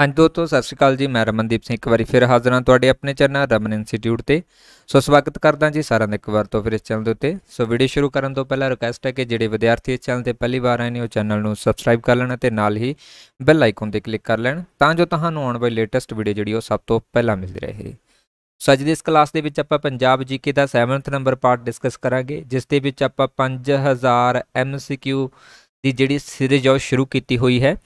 ਹਾਂਜੀ ਦੋਸਤੋ ਸਤਿ ਸ਼੍ਰੀ ਅਕਾਲ ਜੀ ਮੈਂ ਰਮਨਦੀਪ ਸਿੰਘ ਇੱਕ ਵਾਰੀ ਫਿਰ ਹਾਜ਼ਰ ਹਾਂ ਤੁਹਾਡੇ ਆਪਣੇ ਚੈਨਲ ਰਮਨ ਇੰਸਟੀਚਿਊਟ ਤੇ ਸੋ ਸਵਾਗਤ ਕਰਦਾ ਜੀ ਸਾਰਿਆਂ ਦਾ ਇੱਕ ਵਾਰ ਤੋਂ ਫਿਰ ਇਸ ਚੈਨਲ ਦੇ ਉੱਤੇ ਸੋ ਵੀਡੀਓ ਸ਼ੁਰੂ ਕਰਨ ਤੋਂ ਪਹਿਲਾਂ ਰਿਕਵੈਸਟ ਹੈ ਕਿ ਜਿਹੜੇ ਵਿਦਿਆਰਥੀ ਇਸ ਚੈਨਲ ਤੇ ਪਹਿਲੀ ਵਾਰ ਆਏ ਨੇ ਉਹ ਚੈਨਲ ਨੂੰ ਸਬਸਕ੍ਰਾਈਬ ਕਰ ਲੈਣ ਤੇ ਨਾਲ ਹੀ ਬੈਲ ਆਈਕਨ ਤੇ ਕਲਿੱਕ ਕਰ ਲੈਣ ਤਾਂ ਜੋ ਤੁਹਾਨੂੰ ਆਉਣ ਵਾਲੀ ਲੇਟੈਸਟ ਵੀਡੀਓ ਜਿਹੜੀ ਉਹ ਸਭ ਤੋਂ ਪਹਿਲਾਂ ਮਿਲਦੀ ਰਹੇ ਸੋ ਅੱਜ ਦੀ ਇਸ ਕਲਾਸ ਦੇ ਵਿੱਚ ਆਪਾਂ ਪੰਜਾਬ ਜੀਕੇ ਦਾ 7th ਨੰਬਰ ਪਾਰਟ ਡਿਸਕਸ ਕਰਾਂਗੇ ਜਿਸ ਦੇ ਵਿੱਚ ਆਪਾਂ 5000 ਐਮਸੀਕਿਊ ਦੀ ਜਿਹੜੀ ਸੀਰੀਜ਼ ਉਹ ਸ਼ੁਰੂ ਕੀਤੀ ਹੋਈ ਹੈ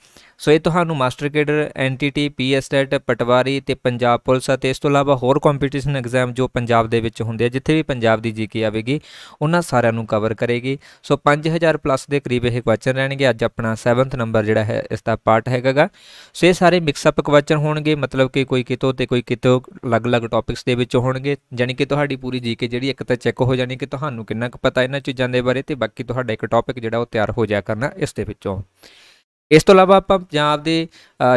ਸੋ ਇਹ ਤੁਹਾਨੂੰ ਮਾਸਟਰ ਕੇਡਰ ਐਨਟੀਟੀ ਪੀਐਸਟੈਟ ਪਟਵਾਰੀ ਤੇ ਪੰਜਾਬ ਪੁਲਿਸ ਅਤੇ ਇਸ ਤੋਂ ਇਲਾਵਾ ਹੋਰ ਕੰਪੀਟੀਸ਼ਨ ਐਗਜ਼ਾਮ ਜੋ ਪੰਜਾਬ ਦੇ ਵਿੱਚ ਹੁੰਦੇ ਆ ਜਿੱਥੇ ਵੀ ਪੰਜਾਬ ਦੀ ਜੀਕੇ ਆਵੇਗੀ ਉਹਨਾਂ ਸਾਰਿਆਂ ਨੂੰ ਕਵਰ ਕਰੇਗੀ ਸੋ 5000 ਪਲੱਸ ਦੇ ਕਰੀਬ ਇਹ ਕੁਐਸਚਨ ਰਹਿਣਗੇ ਅੱਜ ਆਪਣਾ 7th ਨੰਬਰ ਜਿਹੜਾ ਹੈ ਇਸ ਦਾ ਪਾਰਟ ਹੈਗਾਗਾ ਸੋ ਇਹ ਸਾਰੇ ਮਿਕਸ ਅਪ ਕੁਐਸਚਨ ਹੋਣਗੇ ਮਤਲਬ ਕਿ ਕੋਈ ਕਿਤੋਂ ਤੇ ਕੋਈ ਕਿਤੋਂ ਅਲੱਗ-ਅਲੱਗ ਟੌਪਿਕਸ ਦੇ ਵਿੱਚ ਹੋਣਗੇ ਯਾਨੀ ਕਿ ਤੁਹਾਡੀ ਪੂਰੀ ਜੀਕੇ ਜਿਹੜੀ ਇੱਕ ਤਾਂ ਚੈੱਕ ਹੋ ਜਾਣੀ ਕਿ ਤੁਹਾਨੂੰ ਕਿੰਨਾ ਕੁ ਪਤਾ ਇਹਨਾਂ ਚੀਜ਼ਾਂ ਦੇ ਬਾਰੇ ਤੇ ਬਾਕੀ ਤੁਹਾਡਾ ਇੱਕ ਟੌਪਿਕ ਜਿਹੜਾ ਉਹ ਤਿਆਰ ਹੋ ਜਾਇਆ ਕਰਨਾ ਇਸ ਦੇ ਵਿੱਚੋਂ ਇਸ ਤੋਂ ਇਲਾਵਾ ਆਪਾਂ ਪੰਜਾਬ ਦੇ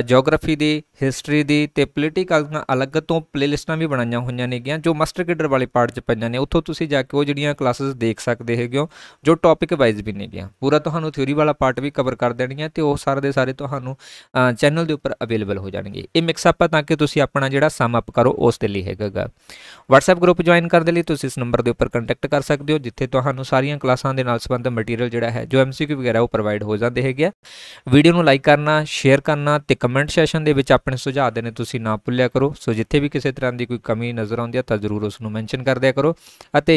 ਜੀਓਗ੍ਰਾਫੀ ਦੀ ਹਿਸਟਰੀ ਦੀ ਤੇ ਪੋਲੀਟੀਕਲ ਨਾਲ ਅਲੱਗ ਤੋਂ ਪਲੇਲਿਸਟਾਂ ਵੀ ਬਣਾਈਆਂ ਹੋਈਆਂ ਨੇਗੀਆਂ ਜੋ ਮਾਸਟਰ ਕੇਡਰ ਵਾਲੇ ਪਾਰਟ 'ਚ ਪਈਆਂ ਨੇ ਉੱਥੋਂ ਤੁਸੀਂ ਜਾ ਕੇ ਉਹ ਜਿਹੜੀਆਂ ਕਲਾਸਸ ਦੇਖ ਸਕਦੇ ਹੈਗੇ ਜੋ ਟੌਪਿਕ ਵਾਈਜ਼ ਵੀ ਨੇਗੀਆਂ ਪੂਰਾ ਤੁਹਾਨੂੰ ਥਿਉਰੀ ਵਾਲਾ ਪਾਰਟ ਵੀ ਕਵਰ ਕਰ ਦੇਣਗੀਆਂ ਤੇ ਉਹ ਸਾਰੇ ਦੇ ਸਾਰੇ ਤੁਹਾਨੂੰ ਚੈਨਲ ਦੇ ਉੱਪਰ ਅਵੇਲੇਬਲ ਹੋ ਜਾਣਗੇ ਇਹ ਮਿਕਸ ਅਪ ਆ ਤਾਂ ਕਿ ਤੁਸੀਂ ਆਪਣਾ ਜਿਹੜਾ ਸਮ ਅਪ ਕਰੋ ਉਸ ਦੇ ਲਈ ਹੈਗਾਗਾ WhatsApp ਗਰੁੱਪ ਜੁਆਇਨ ਕਰਨ ਦੇ ਲਈ ਤੁਸੀਂ ਇਸ ਨੰਬਰ ਦੇ ਉੱਪਰ ਕੰਟੈਕਟ ਕਰ ਸਕਦੇ ਹੋ ਜਿੱਥੇ ਤੁਹਾਨੂੰ ਸਾਰੀਆਂ ਕਲਾਸਾਂ ਦੇ ਨਾਲ ਸੰਬੰਧਿਤ ਮਟੀਰੀਅਲ ਜਿਹੜਾ ਹੈ ਜੋ MCQ ਵਗੈਰਾ ਉਹ ਪ੍ਰੋਵਾਈਡ ਹੋ ਜਾਂਦੇ ਹੈਗੇ ਆ ਵੀਡੀਓ ਨੂੰ ਲਾਈਕ ਕਰਨਾ ਸ਼ੇਅਰ ਕਰਨਾ ਤੇ ਕਮੈਂਟ ਸੈਸ਼ਨ ਦੇ ਵਿੱਚ ਆਪਣੇ ਸੁਝਾਅ ਦੇਣੇ ਤੁਸੀਂ ਨਾ ਭੁੱਲਿਆ ਕਰੋ ਸੋ ਜਿੱਥੇ ਵੀ ਕਿਸੇ ਤਰ੍ਹਾਂ ਦੀ ਕੋਈ ਕਮੀ ਨਜ਼ਰ ਆਉਂਦੀ ਹੈ ਤਾਂ ਜ਼ਰੂਰ ਉਸ ਨੂੰ ਮੈਂਸ਼ਨ ਕਰ ਦਿਆ ਕਰੋ ਅਤੇ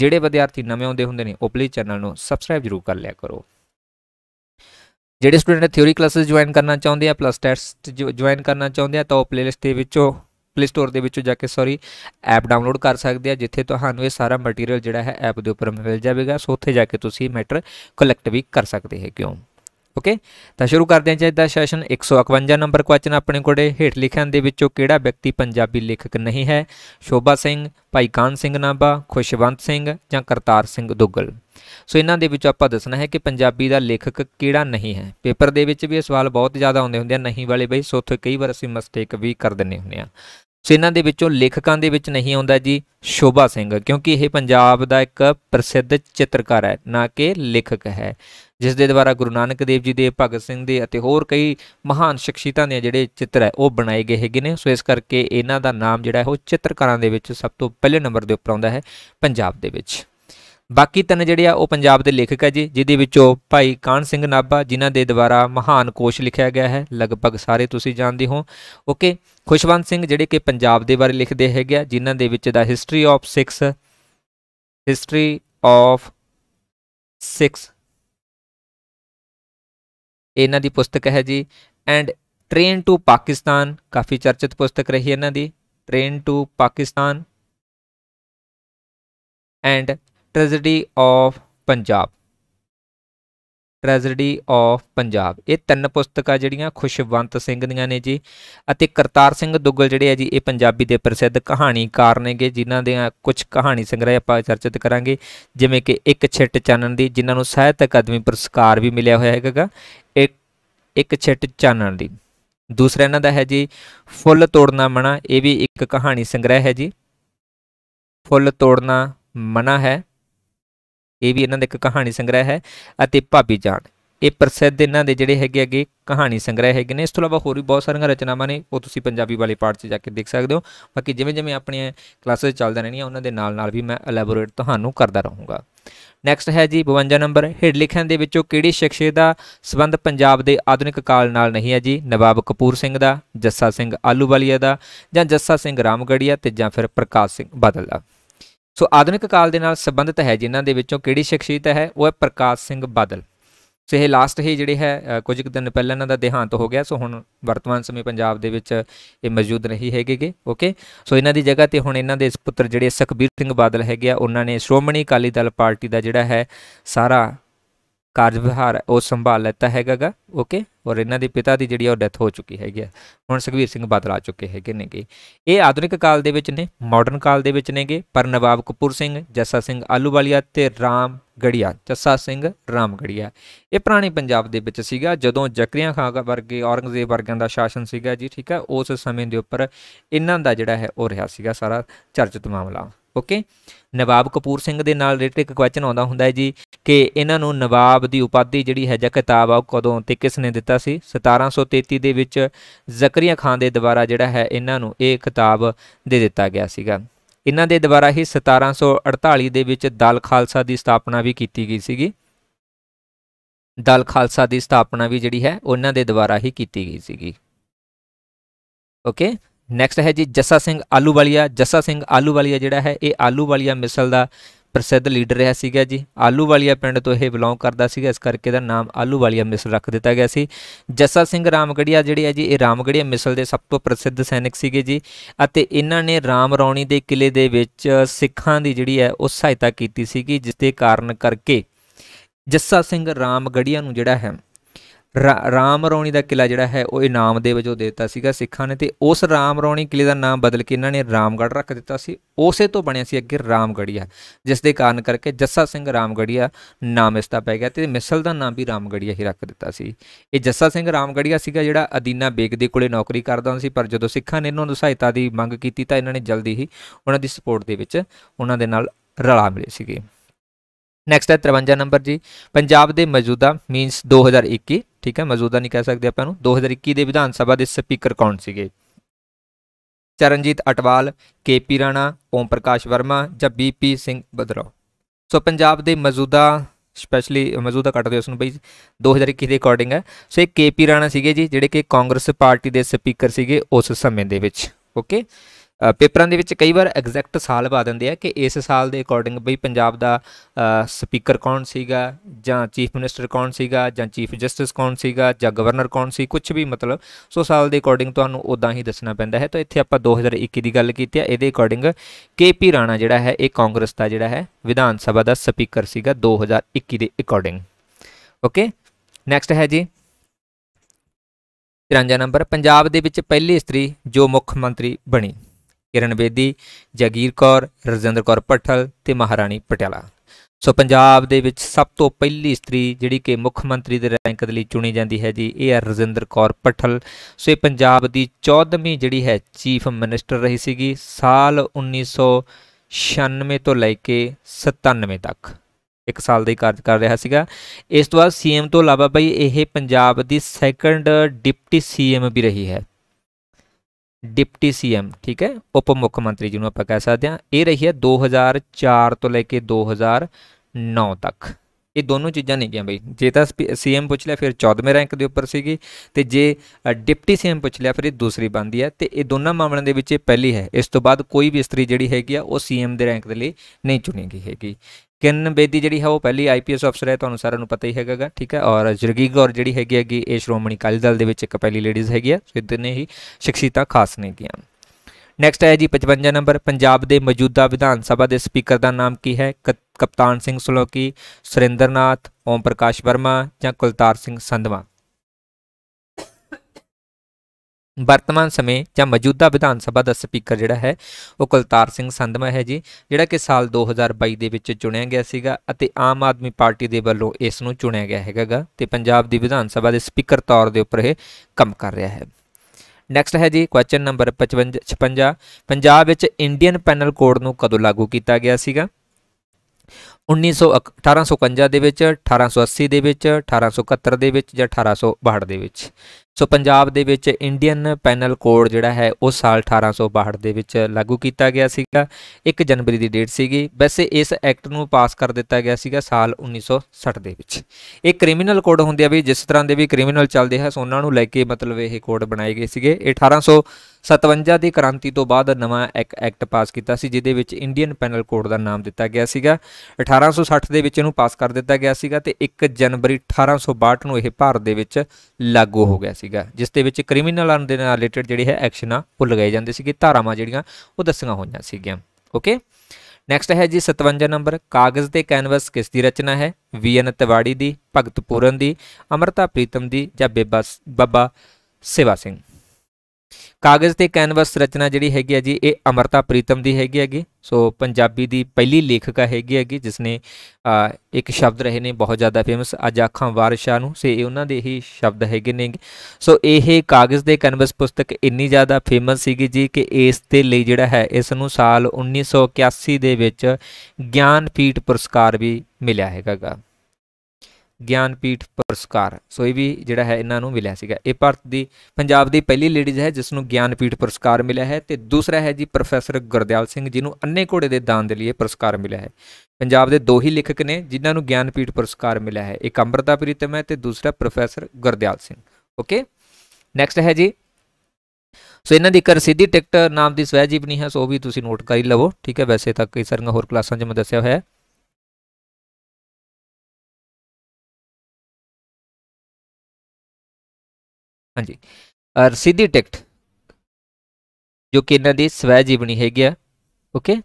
ਜਿਹੜੇ ਵਿਦਿਆਰਥੀ ਨਵੇਂ ਆਉਂਦੇ ਹੁੰਦੇ ਨੇ ਉਹ ਪਲੀਜ਼ ਚੈਨਲ ਨੂੰ ਸਬਸਕ੍ਰਾਈਬ ਜ਼ਰੂਰ ਕਰ ਲਿਆ ਕਰੋ ਜਿਹੜੇ ਸਟੂਡੈਂਟ ਥਿਉਰੀ ਕਲਾਸਿਸ ਜੁਆਇਨ ਕਰਨਾ ਚਾਹੁੰਦੇ ਆ ਪਲੱਸ ਟੈਸਟ ਜੁਆਇਨ ਕਰਨਾ ਚਾਹੁੰਦੇ ਆ ਤਾਂ ਉਹ ਪਲੇਲਿਸਟ ਦੇ ਵਿੱਚੋਂ ਪਲੇ ਸਟੋਰ ਦੇ ਵਿੱਚੋਂ ਜਾ ਕੇ ਸੌਰੀ ਐਪ ਡਾਊਨਲੋਡ ਕਰ ਸਕਦੇ ਆ ਜਿੱਥੇ ਤੁਹਾਨੂੰ ਇਹ ਸਾਰਾ ਮਟੀਰੀਅਲ ਜਿਹੜਾ ਹੈ ਐਪ ਦੇ ਉੱਪਰ ਮਿਲ ਜਾਵੇਗਾ ਸੋ ਉੱਥੇ ਜਾ ਕੇ ਤੁਸੀਂ ਮੈਟਰ ਕਲੈਕਟ ਵੀ ਕਰ ਸਕਦੇ ਹੋ ਕਿਉਂ ਓਕੇ ਤਾਂ ਸ਼ੁਰੂ ਕਰਦੇ ਹਾਂ ਜੀ ਦਾ ਸੈਸ਼ਨ 151 ਨੰਬਰ ਕੁਐਸਚਨ ਆਪਣੇ ਕੋਲੇ ਹੇਠ ਲਿਖਿਆਂ ਦੇ ਵਿੱਚੋਂ ਕਿਹੜਾ ਵਿਅਕਤੀ ਪੰਜਾਬੀ ਲੇਖਕ ਨਹੀਂ ਹੈ ਸ਼ੋਭਾ ਸਿੰਘ ਭਾਈ ਕਾਨ ਸਿੰਘ ਨਾਭਾ ਖੁਸ਼ਵੰਤ ਸਿੰਘ ਜਾਂ ਕਰਤਾਰ ਸਿੰਘ ਦੁੱਗਲ ਸੋ ਇਹਨਾਂ ਦੇ ਵਿੱਚੋਂ ਆਪਾਂ ਦੱਸਣਾ ਹੈ ਕਿ ਪੰਜਾਬੀ ਦਾ ਲੇਖਕ ਕਿਹੜਾ ਨਹੀਂ ਹੈ ਪੇਪਰ ਦੇ ਵਿੱਚ ਵੀ ਇਹ ਸਵਾਲ ਬਹੁਤ ਜ਼ਿਆਦਾ ਆਉਂਦੇ ਹੁੰਦੇ ਆ ਨਹੀਂ ਵਾਲੇ ਬਈ ਸੋ ਉੱਥੇ ਕਈ ਵਾਰ ਅਸੀਂ ਮਿਸਟੇਕ ਵੀ ਕਰ ਦਿੰਨੇ ਹੁੰਦੇ ਆ ਸੋ ਇਹਨਾਂ ਦੇ ਵਿੱਚੋਂ ਲੇਖਕਾਂ ਦੇ ਵਿੱਚ ਨਹੀਂ ਆਉਂਦਾ ਜੀ ਸ਼ੋਭਾ ਸਿੰਘ ਕਿਉਂਕਿ ਇਹ ਪੰਜਾਬ ਦਾ ਇੱਕ ਪ੍ਰਸਿੱਧ ਚਿੱਤਰਕਾਰ ਹੈ ਨਾ ਕਿ ਲੇਖਕ ਹੈ ਜਿਸ ਦੇ ਦੁਆਰਾ ਗੁਰੂ ਨਾਨਕ ਦੇਵ ਜੀ ਦੇ ਭਗਤ ਸਿੰਘ ਦੇ ਅਤੇ ਹੋਰ ਕਈ ਮਹਾਨ ਸ਼ਖਸੀਅਤਾਂ ਦੇ ਜਿਹੜੇ ਚਿੱਤਰ ਹੈ ਉਹ ਬਣਾਏ ਗਏ ਹੈਗੇ ਨੇ ਸੋ ਇਸ ਕਰਕੇ ਇਹਨਾਂ ਦਾ ਨਾਮ ਜਿਹੜਾ ਹੈ ਉਹ ਚਿੱਤਰਕਾਰਾਂ ਦੇ ਵਿੱਚ ਸਭ ਤੋਂ ਪਹਿਲੇ ਨੰਬਰ ਦੇ ਉੱਪਰ ਆਉਂਦਾ ਹੈ ਪੰਜਾਬ ਦੇ ਵਿੱਚ ਬਾਕੀ ਤਿੰਨ ਜਿਹੜੇ ਆ ਉਹ ਪੰਜਾਬ ਦੇ ਲੇਖਕ ਆ ਜੀ ਜਿਹਦੇ ਵਿੱਚੋਂ ਭਾਈ ਕਾਨ ਸਿੰਘ ਨਾਭਾ ਜਿਨ੍ਹਾਂ ਦੇ ਦੁਆਰਾ ਮਹਾਨ ਕੋਸ਼ ਲਿਖਿਆ ਗਿਆ ਹੈ ਲਗਭਗ ਸਾਰੇ ਤੁਸੀਂ ਜਾਣਦੇ ਹੋ ਓਕੇ ਖੁਸ਼ਵੰਤ ਸਿੰਘ ਜਿਹੜੇ ਕਿ ਪੰਜਾਬ ਦੇ ਬਾਰੇ ਲਿਖਦੇ ਹੈਗੇ ਆ ਜਿਨ੍ਹਾਂ ਦੇ ਵਿੱਚ ਦਾ history of Sikhs history of Sikhs ਇਹਨਾਂ ਦੀ ਪੁਸਤਕ ਹੈ ਜੀ ਐਂਡ ਟ੍ਰੇਨ ਟੂ ਪਾਕਿਸਤਾਨ ਕਾਫੀ ਚਰਚਿਤ ਪੁਸਤਕ ਰਹੀ ਇਹਨਾਂ ਦੀ train to Pakistan and tragedy of Punjab tragedy of Punjab ਇਹ ਤਿੰਨ ਪੁਸਤਕਾਂ ਜਿਹੜੀਆਂ ਖੁਸ਼ਵੰਤ ਸਿੰਘ ਦੀਆਂ ਨੇ ਜੀ ਅਤੇ ਕਰਤਾਰ ਸਿੰਘ ਦੁੱਗਲ ਜਿਹੜੇ ਆ ਜੀ ਇਹ ਪੰਜਾਬੀ ਦੇ ਪ੍ਰਸਿੱਧ ਕਹਾਣੀਕਾਰ ਨੇਗੇ ਜਿਨ੍ਹਾਂ ਦੇ ਕੁਝ ਕਹਾਣੀ ਸੰਗ੍ਰਹਿ ਆਪਾਂ ਚਰਚਿਤ ਕਰਾਂਗੇ ਜਿਵੇਂ ਕਿ ਇੱਕ ਛਿੱਟ ਚਾਨਣ ਦੀ ਜਿਨ੍ਹਾਂ ਨੂੰ ਸਾਹਿਤ ਅਕਾਦਮੀ ਪੁਰਸਕਾਰ ਵੀ ਮਿਲਿਆ ਹੋਇਆ ਹੈਗਾ ਇੱਕ ਇੱਕ ਛਿੱਟ ਚਾਨਣ ਦੀ ਦੂਸਰਾ ਇਹਨਾਂ ਦਾ ਹੈ ਜੀ ਫੁੱਲ ਤੋੜਨਾ ਮਣਾ ਇਹ ਵੀ ਇੱਕ ਕਹਾਣੀ ਸੰਗ੍ਰਹਿ ਹੈ ਜੀ ਫੁੱਲ ਤੋੜਨਾ ਮਨਾ ਹੈ ਇਹ ਵੀ ਇਹਨਾਂ ਦਾ ਇੱਕ ਕਹਾਣੀ ਸੰਗ੍ਰਹਿ ਹੈ ਅਤੇ ਭਾਬੀ ਜਾਨ ਇਹ ਪ੍ਰਸਿੱਧ ਇਹਨਾਂ ਦੇ ਜਿਹੜੇ ਹੈਗੇ ਅੱਗੇ ਕਹਾਣੀ ਸੰਗ੍ਰਹਿ ਹੈਗੇ ਨੇ ਇਸ ਤੋਂ ਇਲਾਵਾ ਹੋਰ ਵੀ ਬਹੁਤ ਸਾਰੀਆਂ ਰਚਨਾਵਾਂ ਨੇ ਉਹ ਤੁਸੀਂ ਪੰਜਾਬੀ ਵਾਲੇ ਪਾਰਟ 'ਚ ਜਾ ਕੇ ਦੇਖ ਸਕਦੇ ਹੋ ਬਾਕੀ ਜਿਵੇਂ ਜਿਵੇਂ ਆਪਣੀਆਂ ਕਲਾਸਾਂ ਚੱਲਦੀਆਂ ਰਹਿਣੀਆਂ ਉਹਨਾਂ ਦੇ ਨਾਲ ਨਾਲ ਵੀ ਮੈਂ ਐਲੈਬੋਰੇਟ ਤੁਹਾਨੂੰ ਕਰਦਾ ਰਹੂੰਗਾ ਨੈਕਸਟ ਹੈ ਜੀ 52 ਨੰਬਰ ਹੇਠ ਲਿਖਣ ਦੇ ਵਿੱਚੋਂ ਕਿਹੜੀ ਸ਼ਖਸੀਅਤ ਦਾ ਸਬੰਧ ਪੰਜਾਬ ਦੇ ਆਧੁਨਿਕ ਕਾਲ ਨਾਲ ਨਹੀਂ ਹੈ ਜੀ ਨਵਾਬ ਕਪੂਰ ਸਿੰਘ ਦਾ ਜੱਸਾ ਸਿੰਘ ਆਲੂਵਾਲੀਆ ਦਾ ਜਾਂ ਜੱਸਾ ਸਿੰਘ ਰਾਮਗੜੀਆ ਤੇ ਜਾਂ ਫਿਰ ਪ੍ਰਕਾਸ਼ ਸਿੰਘ ਬਾਦਲ ਦਾ ਸੋ ਆਧੁਨਿਕ ਕਾਲ ਦੇ ਨਾਲ ਸੰਬੰਧਿਤ ਹੈ ਜਿਨ੍ਹਾਂ ਦੇ ਵਿੱਚੋਂ ਕਿਹੜੀ ਸ਼ਖਸੀਅਤ ਹੈ ਉਹ ਹੈ ਪ੍ਰਕਾਸ਼ ਸਿੰਘ ਬਾਦਲ ਸੋ ਇਹ ਲਾਸਟ ਹੀ ਜਿਹੜੇ ਹੈ ਕੁਝ ਦਿਨ ਪਹਿਲਾਂ ਇਹਨਾਂ ਦਾ ਦੇਹਾਂਤ ਹੋ ਗਿਆ ਸੋ ਹੁਣ ਵਰਤਮਾਨ ਸਮੇਂ ਪੰਜਾਬ ਦੇ ਵਿੱਚ ਇਹ ਮੌਜੂਦ ਨਹੀਂ ਹੈਗੇਗੇ ਓਕੇ ਸੋ ਇਹਨਾਂ ਦੀ ਜਗ੍ਹਾ ਤੇ ਹੁਣ ਇਹਨਾਂ ਦੇ ਪੁੱਤਰ ਜਿਹੜੇ ਸਖਬੀਰ ਸਿੰਘ ਬਾਦਲ ਹੈਗੇ ਆ ਉਹਨਾਂ ਨੇ ਸ਼੍ਰੋਮਣੀ ਅਕਾਲੀ ਦਲ ਪਾਰਟੀ ਦਾ ਜਿਹੜਾ ਹੈ ਸਾਰਾ ਕਾਰਜਭਾਰ ਉਹ ਸੰਭਾਲ ਲੈਤਾ ਹੈਗਾਗਾ ਓਕੇ ਔਰ ਇਹਨਾਂ ਦੇ ਪਿਤਾ ਦੀ ਜਿਹੜੀ ਉਹ ਡੈਥ ਹੋ ਚੁੱਕੀ ਹੈਗੀ ਹੁਣ ਸੁਖਵੀਰ ਸਿੰਘ ਬਾਦਲ ਆ ਚੁੱਕੇ ਹੈਗੇ ਨੇਗੇ ਇਹ ਆਧੁਨਿਕ ਕਾਲ ਦੇ ਵਿੱਚ ਨੇ ਮਾਡਰਨ ਕਾਲ ਦੇ ਵਿੱਚ ਨੇਗੇ ਪਰ ਨਵਾਬ ਕਪੂਰ ਸਿੰਘ ਜੱਸਾ ਸਿੰਘ ਆਲੂਵਾਲੀਆ ਤੇ ਰਾਮ ਗੜੀਆ ਜੱਸਾ ਸਿੰਘ ਰਾਮ ਗੜੀਆ ਇਹ ਪੁਰਾਣੇ ਪੰਜਾਬ ਦੇ ਵਿੱਚ ਸੀਗਾ ਜਦੋਂ ਜਕਰੀਆ ਖਾਨ ਵਰਗੇ ਔਰੰਗਜ਼ੇਬ ਵਰਗਿਆਂ ਦਾ ਸ਼ਾਸਨ ਸੀਗਾ ਜੀ ਠੀਕ ਹੈ ਉਸ ਸਮੇਂ ਦੇ ਉੱਪਰ ਇਹਨਾਂ ਦਾ ਜਿਹੜਾ ਹੈ ਉਹ ਰਿਹਾ ਸੀਗਾ ਸਾਰਾ ਚਰਚਿਤ ਮਾਮਲਾ ਓਕੇ ਨਵਾਬ ਕਪੂਰ ਸਿੰਘ ਦੇ ਨਾਲ ਰਿਲੇਟਡ ਇੱਕ ਕੁਐਸਚਨ ਆਉਂਦਾ ਹੁੰਦਾ ਹੈ ਜੀ ਕਿ ਇਹਨਾਂ ਨੂੰ ਨਵਾਬ ਦੀ ਉਪਾਧੀ ਜਿਹੜੀ ਹੈ ਜਾਂ ਕਿਤਾਬ ਆ ਉਹ ਕਦੋਂ ਤੇ ਕਿਸ ਨੇ ਦਿੱਤਾ ਸੀ 1733 ਦੇ ਵਿੱਚ ਜ਼ਕਰੀਆ ਖਾਨ ਦੇ ਦੁਆਰਾ ਜਿਹੜਾ ਹੈ ਇਹਨਾਂ ਨੂੰ ਇਹ ਕਿਤਾਬ ਦੇ ਦਿੱਤਾ ਗਿਆ ਸੀਗਾ ਇਹਨਾਂ ਦੇ ਦੁਆਰਾ ਹੀ 1748 ਦੇ ਵਿੱਚ ਦਲ ਖਾਲਸਾ ਦੀ ਸਥਾਪਨਾ ਵੀ ਕੀਤੀ ਗਈ ਸੀਗੀ ਦਲ ਖਾਲਸਾ ਦੀ ਸਥਾਪਨਾ ਵੀ ਜਿਹੜੀ ਹੈ ਉਹਨਾਂ ਦੇ ਦੁਆਰਾ ਹੀ ਕੀਤੀ ਗਈ ਸੀਗੀ ਓਕੇ ਨੈਕਸਟ ਹੈ ਜੀ ਜੱਸਾ ਸਿੰਘ ਆਲੂਵਾਲੀਆ ਜੱਸਾ ਸਿੰਘ ਆਲੂਵਾਲੀਆ ਜਿਹੜਾ ਹੈ ਇਹ ਆਲੂਵਾਲੀਆ ਮਿਸਲ ਦਾ ਪ੍ਰਸਿੱਧ ਲੀਡਰ ਰਿਹਾ ਸੀਗਾ ਜੀ ਆਲੂਵਾਲੀਆ ਪਿੰਡ ਤੋਂ ਇਹ ਬਿਲੋਂਗ ਕਰਦਾ ਸੀਗਾ ਇਸ ਕਰਕੇ ਦਾ ਨਾਮ ਆਲੂਵਾਲੀਆ ਮਿਸਲ ਰੱਖ ਦਿੱਤਾ ਗਿਆ ਸੀ ਜੱਸਾ ਸਿੰਘ ਰਾਮਗੜੀਆ ਜਿਹੜੇ ਹੈ ਜੀ ਇਹ ਰਾਮਗੜੀਆ ਮਿਸਲ ਦੇ ਸਭ ਤੋਂ ਪ੍ਰਸਿੱਧ ਸੈਨਿਕ ਸੀਗੇ ਜੀ ਅਤੇ ਇਹਨਾਂ ਨੇ ਰਾਮ ਰੌਣੀ ਦੇ ਕਿਲੇ ਦੇ ਵਿੱਚ ਸਿੱਖਾਂ ਦੀ ਜਿਹੜੀ ਹੈ ਉਹ ਸਹਾਇਤਾ ਕੀਤੀ ਸੀਗੀ ਜਿਸ ਦੇ ਕਾਰਨ ਕਰਕੇ ਜੱਸਾ ਸਿੰਘ ਰਾਮਗੜੀਆ ਨੂੰ ਜਿਹੜਾ ਹੈ ਰਾਮ ਰੌਣੀ ਦਾ ਕਿਲਾ ਜਿਹੜਾ ਹੈ ਉਹ ਇਨਾਮ ਦੇ ਵਜੋਂ ਦਿੱਤਾ ਸੀਗਾ ਸਿੱਖਾਂ ਨੇ ਤੇ ਉਸ ਰਾਮ ਰੌਣੀ ਕਿਲੇ ਦਾ ਨਾਮ ਬਦਲ ਕੇ ਇਹਨਾਂ ਨੇ ਰਾਮਗੜ੍ਹ ਰੱਖ ਦਿੱਤਾ ਸੀ ਉਸੇ ਤੋਂ ਬਣਿਆ ਸੀ ਅੱਗੇ ਰਾਮਗੜੀਆ ਜਿਸ ਦੇ ਕਾਰਨ ਕਰਕੇ ਜੱਸਾ ਸਿੰਘ ਰਾਮਗੜੀਆ ਨਾਮ ਇਸ ਦਾ ਪੈ ਗਿਆ ਤੇ ਮਿਸਲ ਦਾ ਨਾਮ ਵੀ ਰਾਮਗੜੀਆ ਹੀ ਰੱਖ ਦਿੱਤਾ ਸੀ ਇਹ ਜੱਸਾ ਸਿੰਘ ਰਾਮਗੜੀਆ ਸੀਗਾ ਜਿਹੜਾ ਅਦੀਨਾ ਬੇਗ ਦੇ ਕੋਲੇ ਨੌਕਰੀ ਕਰਦਾ ਹੁੰਦਾ ਸੀ ਪਰ ਜਦੋਂ ਸਿੱਖਾਂ ਨੇ ਇਹਨਾਂ ਨੂੰ ਸਹਾਇਤਾ ਦੀ ਮੰਗ ਕੀਤੀ ਤਾਂ ਇਹਨਾਂ ਨੇ ਜਲਦੀ ਹੀ ਉਹਨਾਂ ਦੀ ਸਪੋਰਟ ਦੇ ਵਿੱਚ ਉਹਨਾਂ ਦੇ ਨਾਲ ਰਲਾ ਮਿਲੇ ਸੀਗੇ ਨੈਕਸਟ ਹੈ 53 ਨੰਬਰ ਜੀ ਪੰਜਾਬ ਦੇ ਮੌਜੂਦਾ ਮੀਨਸ 2021 ਠੀਕ ਹੈ ਮੌਜੂਦਾ ਨਹੀਂ ਕਹਿ ਸਕਦੇ ਆਪਾਂ ਨੂੰ 2021 ਦੇ ਵਿਧਾਨ ਸਭਾ ਦੇ ਸਪੀਕਰ ਕੌਣ ਸੀਗੇ ਚਰਨਜੀਤ ਅਟਵਾਲ ਕੇਪੀ ਰਾਣਾ ਓਮ ਪ੍ਰਕਾਸ਼ ਵਰਮਾ ਜਾਂ ਬੀਪੀ ਸਿੰਘ ਬਦਰੋ ਸੋ ਪੰਜਾਬ ਦੇ ਮੌਜੂਦਾ ਸਪੈਸ਼ਲੀ ਮੌਜੂਦਾ ਕੱਟ ਦਿਓ ਉਸ ਨੂੰ ਬਈ 2021 ਦੇ ਅਕੋਰਡਿੰਗ ਹੈ ਸੋ ਇਹ ਕੇਪੀ ਰਾਣਾ ਸੀਗੇ ਜੀ ਜਿਹੜੇ ਕਿ ਕਾਂਗਰਸ ਪਾਰਟੀ ਦੇ ਸਪੀਕਰ ਸੀਗੇ ਉਸ ਸਮੇਂ ਦੇ ਵਿੱਚ ਓਕੇ ਪੇਪਰਾਂ ਦੇ ਵਿੱਚ ਕਈ ਵਾਰ ਐਗਜ਼ੈਕਟ ਸਾਲ ਪਾ ਦਿੰਦੇ ਆ ਕਿ ਇਸ ਸਾਲ ਦੇ ਅਕੋਰਡਿੰਗ ਬਈ ਪੰਜਾਬ ਦਾ ਸਪੀਕਰ ਕੌਣ ਸੀਗਾ ਜਾਂ ਚੀਫ ਮਿਨਿਸਟਰ ਕੌਣ ਸੀਗਾ ਜਾਂ ਚੀਫ ਜਸਟਿਸ ਕੌਣ ਸੀਗਾ ਜਾਂ ਗਵਰਨਰ ਕੌਣ ਸੀ ਕੁਝ ਵੀ ਮਤਲਬ ਸੋ ਸਾਲ ਦੇ ਅਕੋਰਡਿੰਗ ਤੁਹਾਨੂੰ ਉਦਾਂ ਹੀ ਦੱਸਣਾ ਪੈਂਦਾ ਹੈ ਤਾਂ ਇੱਥੇ ਆਪਾਂ 2021 ਦੀ ਗੱਲ ਕੀਤੀ ਆ ਇਹਦੇ ਅਕੋਰਡਿੰਗ ਕੇਪੀ ਰਾਣਾ ਜਿਹੜਾ ਹੈ ਇਹ ਕਾਂਗਰਸ ਦਾ ਜਿਹੜਾ ਹੈ ਵਿਧਾਨ ਸਭਾ ਦਾ ਸਪੀਕਰ ਸੀਗਾ 2021 ਦੇ ਅਕੋਰਡਿੰਗ ਓਕੇ ਨੈਕਸਟ ਹੈ ਜੀ 53 ਨੰਬਰ ਪੰਜਾਬ ਦੇ ਵਿੱਚ ਪਹਿਲੀ ਇਸਤਰੀ ਜੋ ਮੁੱਖ ਮੰਤਰੀ ਬਣੀ ਕਿਰਨ ਬੇਦੀ ਜਗੀਰ ਕੌਰ ਰਜਿੰਦਰ ਕੌਰ ਪਟਲ ਤੇ ਮਹਾਰਾਣੀ ਪਟਿਆਲਾ ਸੋ ਪੰਜਾਬ ਦੇ ਵਿੱਚ ਸਭ ਤੋਂ ਪਹਿਲੀ ਇਸਤਰੀ ਜਿਹੜੀ ਕਿ ਮੁੱਖ ਮੰਤਰੀ ਦੇ ਰੈਂਕ ਦੇ ਲਈ ਚੁਣੀ ਜਾਂਦੀ ਹੈ ਜੀ ਇਹ ਹੈ ਰਜਿੰਦਰ ਕੌਰ ਪਟਲ ਸੋ ਇਹ ਪੰਜਾਬ ਦੀ 14ਵੀਂ ਜਿਹੜੀ ਹੈ ਚੀਫ ਮਿਨਿਸਟਰ ਰਹੀ ਸੀਗੀ ਸਾਲ 1996 ਤੋਂ ਲੈ ਕੇ 97 ਤੱਕ ਇੱਕ ਸਾਲ ਦੇ ਕਾਰਜ ਕਰ ਰਿਹਾ ਸੀਗਾ ਇਸ ਤੋਂ ਬਾਅਦ ਸੀਐਮ ਤੋਂ ਇਲਾਵਾ ਬਈ ਇਹ ਪੰਜਾਬ ਦੀ ਸੈਕੰਡ ਡਿਪਟੀ ਸੀਐਮ ਵੀ ਰਹੀ ਹੈ ਡਿਪਟੀ ਸੀਐਮ ਠੀਕ ਹੈ ਉਪ ਮੁੱਖ ਮੰਤਰੀ ਜਿਹਨੂੰ ਆਪਾਂ ਕਹਿ ਸਕਦੇ ਹਾਂ ਇਹ ਰਹੀ ਹੈ 2004 ਤੋਂ ਲੈ ਕੇ 2009 ਤੱਕ ਇਹ ਦੋਨੋਂ ਚੀਜ਼ਾਂ ਨਹੀਂ ਗਿਆ ਬਈ ਜੇ ਤਾਂ ਸੀਐਮ ਪੁੱਛ ਲਿਆ ਫਿਰ 14ਵੇਂ ਰੈਂਕ ਦੇ ਉੱਪਰ ਸੀਗੀ ਤੇ ਜੇ ਡਿਪਟੀ ਸੀਐਮ ਪੁੱਛ ਲਿਆ ਫਿਰ ਇਹ ਦੂਸਰੀ ਬੰਦੀ ਹੈ ਤੇ ਇਹ ਦੋਨਾਂ ਮਾਮਲਿਆਂ ਦੇ ਵਿੱਚ ਇਹ ਪਹਿਲੀ ਹੈ ਇਸ ਤੋਂ ਬਾਅਦ ਕੋਈ ਵੀ ਇਸਤਰੀ ਜਿਹੜੀ ਹੈਗੀ ਆ ਉਹ ਸੀਐਮ ਦੇ ਰੈਂਕ ਦੇ ਲਈ ਨਹੀਂ ਚੁਣੀ ਗਈ ਹੈਗੀ ਕਿਨ ਬੇਦੀ ਜਿਹੜੀ ਹੈ ਉਹ ਪਹਿਲੀ ਆਈਪੀਐਸ ਅਫਸਰ ਹੈ ਤੁਹਾਨੂੰ ਸਾਰਿਆਂ ਨੂੰ ਪਤਾ ਹੀ ਹੈਗਾਗਾ ਠੀਕ ਹੈ ਔਰ ਜਰਗੀ ਗੌਰ ਜਿਹੜੀ ਹੈਗੀ ਹੈਗੀ ਇਹ ਸ਼੍ਰੋਮਣੀ ਕਾਲੀ ਦਲ ਦੇ ਵਿੱਚ ਇੱਕ ਪਹਿਲੀ ਲੇਡੀਜ਼ ਹੈਗੀ ਆ ਸੋ ਇਦਨੇ ਹੀ ਸ਼ਖਸੀਤਾ ਖਾਸ ਨੇ ਗਿਆ ਨੈਕਸਟ ਹੈ ਜੀ 55 ਨੰਬਰ ਪੰਜਾਬ ਦੇ ਮੌਜੂਦਾ ਵਿਧਾਨ ਸਭਾ ਦੇ ਸਪੀਕਰ ਦਾ ਨਾਮ ਕੀ ਹੈ ਕਪਤਾਨ ਸਿੰਘ ਸਲੋਕੀ ਸੁਰਿੰਦਰਨਾਥ ਓਮ ਪ੍ਰਕਾਸ਼ ਵਰਮਾ ਜਾਂ ਕੁਲਤਾਰ ਸਿੰਘ ਸੰਧਵਾ ਵਰਤਮਾਨ ਸਮੇਂ ਜਾਂ ਮੌਜੂਦਾ ਵਿਧਾਨ ਸਭਾ ਦਾ ਸਪੀਕਰ ਜਿਹੜਾ ਹੈ ਉਹ ਕੁਲਤਾਰ ਸਿੰਘ ਸੰਧਮਾ ਹੈ ਜੀ ਜਿਹੜਾ ਕਿ ਸਾਲ 2022 ਦੇ ਵਿੱਚ ਚੁਣਿਆ ਗਿਆ ਸੀਗਾ ਅਤੇ ਆਮ ਆਦਮੀ ਪਾਰਟੀ ਦੇ ਵੱਲੋਂ ਇਸ ਨੂੰ ਚੁਣਿਆ ਗਿਆ ਹੈਗਾਗਾ ਤੇ ਪੰਜਾਬ ਦੀ ਵਿਧਾਨ ਸਭਾ ਦੇ ਸਪੀਕਰ ਤੌਰ ਦੇ ਉੱਪਰ ਇਹ ਕੰਮ ਕਰ ਰਿਹਾ ਹੈ ਨੈਕਸਟ ਹੈ ਜੀ ਕੁਐਸਚਨ ਨੰਬਰ 55 56 ਪੰਜਾਬ ਵਿੱਚ ਇੰਡੀਅਨ ਪੈਨਲ ਕੋਡ ਨੂੰ ਕਦੋਂ ਲਾਗੂ ਕੀਤਾ ਗਿਆ ਸੀਗਾ 1900 ਦੇ ਵਿੱਚ 1880 ਦੇ ਵਿੱਚ 1871 ਦੇ ਵਿੱਚ ਜਾਂ 1862 ਦੇ ਵਿੱਚ ਸੋ ਪੰਜਾਬ ਦੇ ਵਿੱਚ ਇੰਡੀਅਨ ਪੈਨਲ ਕੋਡ ਜਿਹੜਾ ਹੈ ਉਹ ਸਾਲ 1862 ਦੇ ਵਿੱਚ ਲਾਗੂ ਕੀਤਾ ਗਿਆ ਸੀਗਾ 1 ਜਨਵਰੀ ਦੀ ਡੇਟ ਸੀਗੀ ਵੈਸੇ ਇਸ ਐਕਟ ਨੂੰ ਪਾਸ ਕਰ ਦਿੱਤਾ ਗਿਆ ਸੀਗਾ ਸਾਲ 1960 ਦੇ ਵਿੱਚ ਇਹ ਕ੍ਰਿਮੀਨਲ ਕੋਡ ਹੁੰਦੇ ਆ ਵੀ ਜਿਸ ਤਰ੍ਹਾਂ ਦੇ ਵੀ ਕ੍ਰਿਮੀਨਲ ਚੱਲਦੇ ਹੈ ਸੋ ਉਹਨਾਂ ਨੂੰ ਲੈ ਕੇ ਮਤਲਬ ਇਹ ਕੋਡ ਬਣਾਏ ਗਏ ਸੀਗੇ 1800 57 ਦੀ ਕ੍ਰਾਂਤੀ ਤੋਂ ਬਾਅਦ ਨਵਾਂ ਇੱਕ ਐਕਟ ਪਾਸ ਕੀਤਾ ਸੀ ਜਿਹਦੇ ਵਿੱਚ ਇੰਡੀਅਨ ਪੈਨਲ ਕੋਡ ਦਾ ਨਾਮ ਦਿੱਤਾ ਗਿਆ ਸੀਗਾ 1860 ਦੇ ਵਿੱਚ ਇਹਨੂੰ ਪਾਸ ਕਰ ਦਿੱਤਾ ਗਿਆ ਸੀਗਾ ਤੇ 1 ਜਨਵਰੀ 1862 ਨੂੰ ਇਹ ਭਾਰਤ ਦੇ ਵਿੱਚ ਲਾਗੂ ਹੋ ਗਿਆ ਸੀਗਾ ਜਿਸ ਦੇ ਵਿੱਚ ਕ੍ਰਿਮੀਨਲ ਦੇ ਨਾਲ ਰਿਲੇਟਡ ਜਿਹੜੇ ਹੈ ਐਕਸ਼ਨ ਆ ਉਹ ਲਗਾਏ ਜਾਂਦੇ ਸੀਗੇ ਧਾਰਾਵਾਂ ਜਿਹੜੀਆਂ ਉਹ ਦੱਸੀਆਂ ਹੋਈਆਂ ਸੀਗੀਆਂ ਓਕੇ ਨੈਕਸਟ ਹੈ ਜੀ 57 ਨੰਬਰ ਕਾਗਜ਼ ਤੇ ਕੈਨਵਸ ਕਿਸ ਦੀ ਰਚਨਾ ਹੈ ਐਨ ਤਿਵਾੜੀ ਦੀ ਭਗਤ ਪੂਰਨ ਦੀ ਅਮਰਤਾ ਪ੍ਰੀਤਮ ਦੀ ਜਾਂ ਬੇਬਾ ਬਾਬਾ ਸੇਵਾ ਸਿੰਘ ਕਾਗਜ਼ ਤੇ ਕੈਨਵਸ ਰਚਨਾ ਜਿਹੜੀ ਹੈਗੀ ਹੈ ਜੀ ਇਹ ਅਮਰਤਾ ਪ੍ਰੀਤਮ ਦੀ ਹੈਗੀ ਹੈਗੀ ਸੋ ਪੰਜਾਬੀ ਦੀ ਪਹਿਲੀ ਲੇਖਕਾ ਹੈਗੀ ਹੈਗੀ ਜਿਸ ਨੇ ਇੱਕ ਸ਼ਬਦ ਰਹੇ ਨੇ ਬਹੁਤ ਜ਼ਿਆਦਾ ਫੇਮਸ ਅੱਜ ਆਖਾਂ ਵਾਰਿਸ਼ਾ ਨੂੰ ਸੇ ਇਹ ਉਹਨਾਂ ਦੇ ਹੀ ਸ਼ਬਦ ਹੈਗੇ ਨੇ ਸੋ ਇਹ ਕਾਗਜ਼ ਦੇ ਕੈਨਵਸ ਪੁਸਤਕ ਇੰਨੀ ਜ਼ਿਆਦਾ ਫੇਮਸ ਸੀਗੀ ਜੀ ਕਿ ਇਸ ਤੇ ਲਈ ਜਿਹੜਾ ਹੈ ਇਸ ਨੂੰ ਸਾਲ 1981 ਦੇ ਵਿੱਚ ਗਿਆਨਪੀਠ ਪੁਰਸਕਾਰ ਵੀ ਮਿਲਿਆ ਹੈਗਾਗਾ ਗਿਆਨਪੀਠ ਪੁਰਸਕਾਰ ਸੋ ਇਹ ਵੀ ਜਿਹੜਾ ਹੈ ਇਹਨਾਂ ਨੂੰ ਮਿਲਿਆ ਸੀਗਾ ਇਹ ਭਾਰਤ ਦੀ ਪੰਜਾਬ ਦੀ ਪਹਿਲੀ ਲੇਡੀਜ਼ ਹੈ ਜਿਸ ਨੂੰ ਗਿਆਨਪੀਠ ਪੁਰਸਕਾਰ ਮਿਲਿਆ ਹੈ ਤੇ ਦੂਸਰਾ ਹੈ ਜੀ ਪ੍ਰੋਫੈਸਰ ਗੁਰਦਿਆਲ ਸਿੰਘ ਜਿਹਨੂੰ ਅੰਨੇ ਘੋੜੇ ਦੇ ਦਾਨ ਦੇ ਲਈ ਇਹ ਪੁਰਸਕਾਰ ਮਿਲਿਆ ਹੈ ਪੰਜਾਬ ਦੇ ਦੋ ਹੀ ਲੇਖਕ ਨੇ ਜਿਨ੍ਹਾਂ ਨੂੰ ਗਿਆਨਪੀਠ ਪੁਰਸਕਾਰ ਮਿਲਿਆ ਹੈ ਇੱਕ ਅੰਮ੍ਰਿਤਾ ਪ੍ਰੀਤਮ ਹੈ ਤੇ ਦੂਸਰਾ professor Gurdial Singh okay next ਹੈ ਜੀ ਸੋ ਇਹਨਾਂ ਦੀ ਕਰਸਿੱਧੀ ਟਿਕਟ ਨਾਮ ਦੀ ਸਵੈ ਜੀਵਨੀ ਹੈ ਸੋ ਵੀ ਤੁਸੀਂ ਨੋਟ ਕਰ ਹੀ ਲਵੋ ਠੀਕ ਹੈ ਵੈਸੇ ਤਾਂ ਕਈ ਸਾਰੀਆਂ ਹੋਰ ਕਲਾਸਾਂ 'ਚ ਮੈਂ ਦੱਸਿਆ ਹੋਇਆ ਹੈ ਹਾਂਜੀ ਔਰ ਸਿੱਧੀ ਟਿਕਟ ਜੋ ਕਿ ਇਹਨਾਂ ਦੀ ਸਵੈ ਜੀਵਨੀ ਹੈਗੀ ਆ ਓਕੇ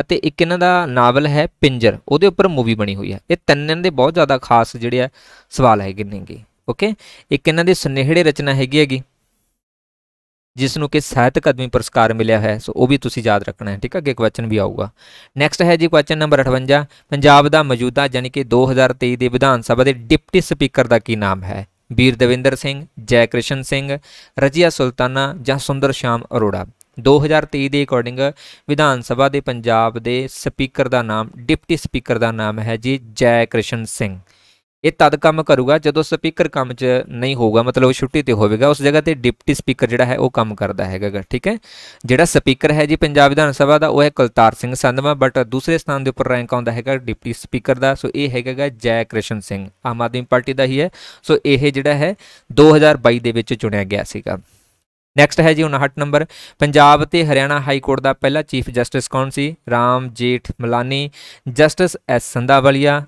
ਅਤੇ ਇੱਕ ਇਹਨਾਂ ਦਾ ਨਾਵਲ ਹੈ ਪਿੰਜਰ ਉਹਦੇ ਉੱਪਰ ਮੂਵੀ ਬਣੀ ਹੋਈ ਹੈ ਇਹ ਤਿੰਨਾਂ ਦੇ ਬਹੁਤ ਜ਼ਿਆਦਾ ਖਾਸ ਜਿਹੜੇ ਆ ਸਵਾਲ ਹੈਗੇ ਨੇਗੇ ਓਕੇ ਇੱਕ ਇਹਨਾਂ ਦੀ ਸੁਨੇਹੜੇ ਰਚਨਾ ਹੈਗੀ ਹੈਗੀ ਜਿਸ ਨੂੰ ਕਿ ਸਾਹਿਤ ਅਕਾਦਮੀ ਪੁਰਸਕਾਰ ਮਿਲਿਆ ਹੈ ਸੋ ਉਹ ਵੀ ਤੁਸੀਂ ਯਾਦ ਰੱਖਣਾ ਹੈ ਠੀਕ ਹੈ ਅੱਗੇ ਕੁਐਸਚਨ ਵੀ ਆਊਗਾ ਨੈਕਸਟ ਹੈ ਜੀ ਕੁਐਸਚਨ ਨੰਬਰ 58 ਪੰਜਾਬ ਦਾ ਮੌਜੂਦਾ ਯਾਨੀ ਕਿ 2023 ਦੇ ਵਿਧਾਨ ਸਭਾ ਦੇ ਡਿਪਟੀ ਸਪੀਕਰ ਦਾ ਕੀ ਨਾਮ ਹੈ ਵੀਰ ਦਵਿੰਦਰ ਸਿੰਘ ਜੈ ਕ੍ਰਿਸ਼ਨ ਸਿੰਘ ਰਜੀਆ ਸੁਲਤਾਨਾ ਜਾਂ ਸੁੰਦਰ ਸ਼ਾਮ ਅਰੋੜਾ 2023 ਦੇ ਅਕੋਰਡਿੰਗ ਵਿਧਾਨ ਸਭਾ ਦੇ ਪੰਜਾਬ ਦੇ ਸਪੀਕਰ ਦਾ ਨਾਮ ਡਿਪਟੀ ਸਪੀਕਰ ਦਾ ਨਾਮ ਹੈ ਜੀ ਜੈ ਕ੍ਰਿਸ਼ਨ ਸਿੰਘ ਇਹ ਤਦ ਕੰਮ ਕਰੂਗਾ ਜਦੋਂ ਸਪੀਕਰ ਕੰਮ 'ਚ ਨਹੀਂ ਹੋਊਗਾ ਮਤਲਬ ਛੁੱਟੀ ਤੇ ਹੋਵੇਗਾ ਉਸ ਜਗ੍ਹਾ ਤੇ ਡਿਪਟੀ ਸਪੀਕਰ ਜਿਹੜਾ ਹੈ ਉਹ ਕੰਮ ਕਰਦਾ ਹੈਗਾ ਠੀਕ ਹੈ ਜਿਹੜਾ ਸਪੀਕਰ ਹੈ ਜੀ ਪੰਜਾਬ ਵਿਧਾਨ ਸਭਾ ਦਾ ਉਹ ਹੈ ਕੁਲਤਾਰ ਸਿੰਘ ਸੰਧਵਾ ਬਟ ਦੂਸਰੇ ਸਥਾਨ ਦੇ ਉੱਪਰ ਰੈਂਕ ਆਉਂਦਾ ਹੈਗਾ ਡਿਪਟੀ ਸਪੀਕਰ ਦਾ ਸੋ ਇਹ ਹੈਗਾਗਾ ਜੈ ਕ੍ਰਿਸ਼ਨ ਸਿੰਘ ਆਮ ਆਦਮੀ ਪਾਰਟੀ ਦਾ ਹੀ ਹੈ ਸੋ ਇਹ ਜਿਹੜਾ ਹੈ 2022 ਦੇ ਵਿੱਚ ਚੁਣਿਆ ਗਿਆ ਸੀਗਾ ਨੈਕਸਟ ਹੈ ਜੀ 59 ਨੰਬਰ ਪੰਜਾਬ ਤੇ ਹਰਿਆਣਾ ਹਾਈ ਕੋਰਟ ਦਾ ਪਹਿਲਾ ਚੀਫ ਜਸਟਿਸ ਕੌਣ ਸੀ Ram Jethmalani justice S Sandhawalia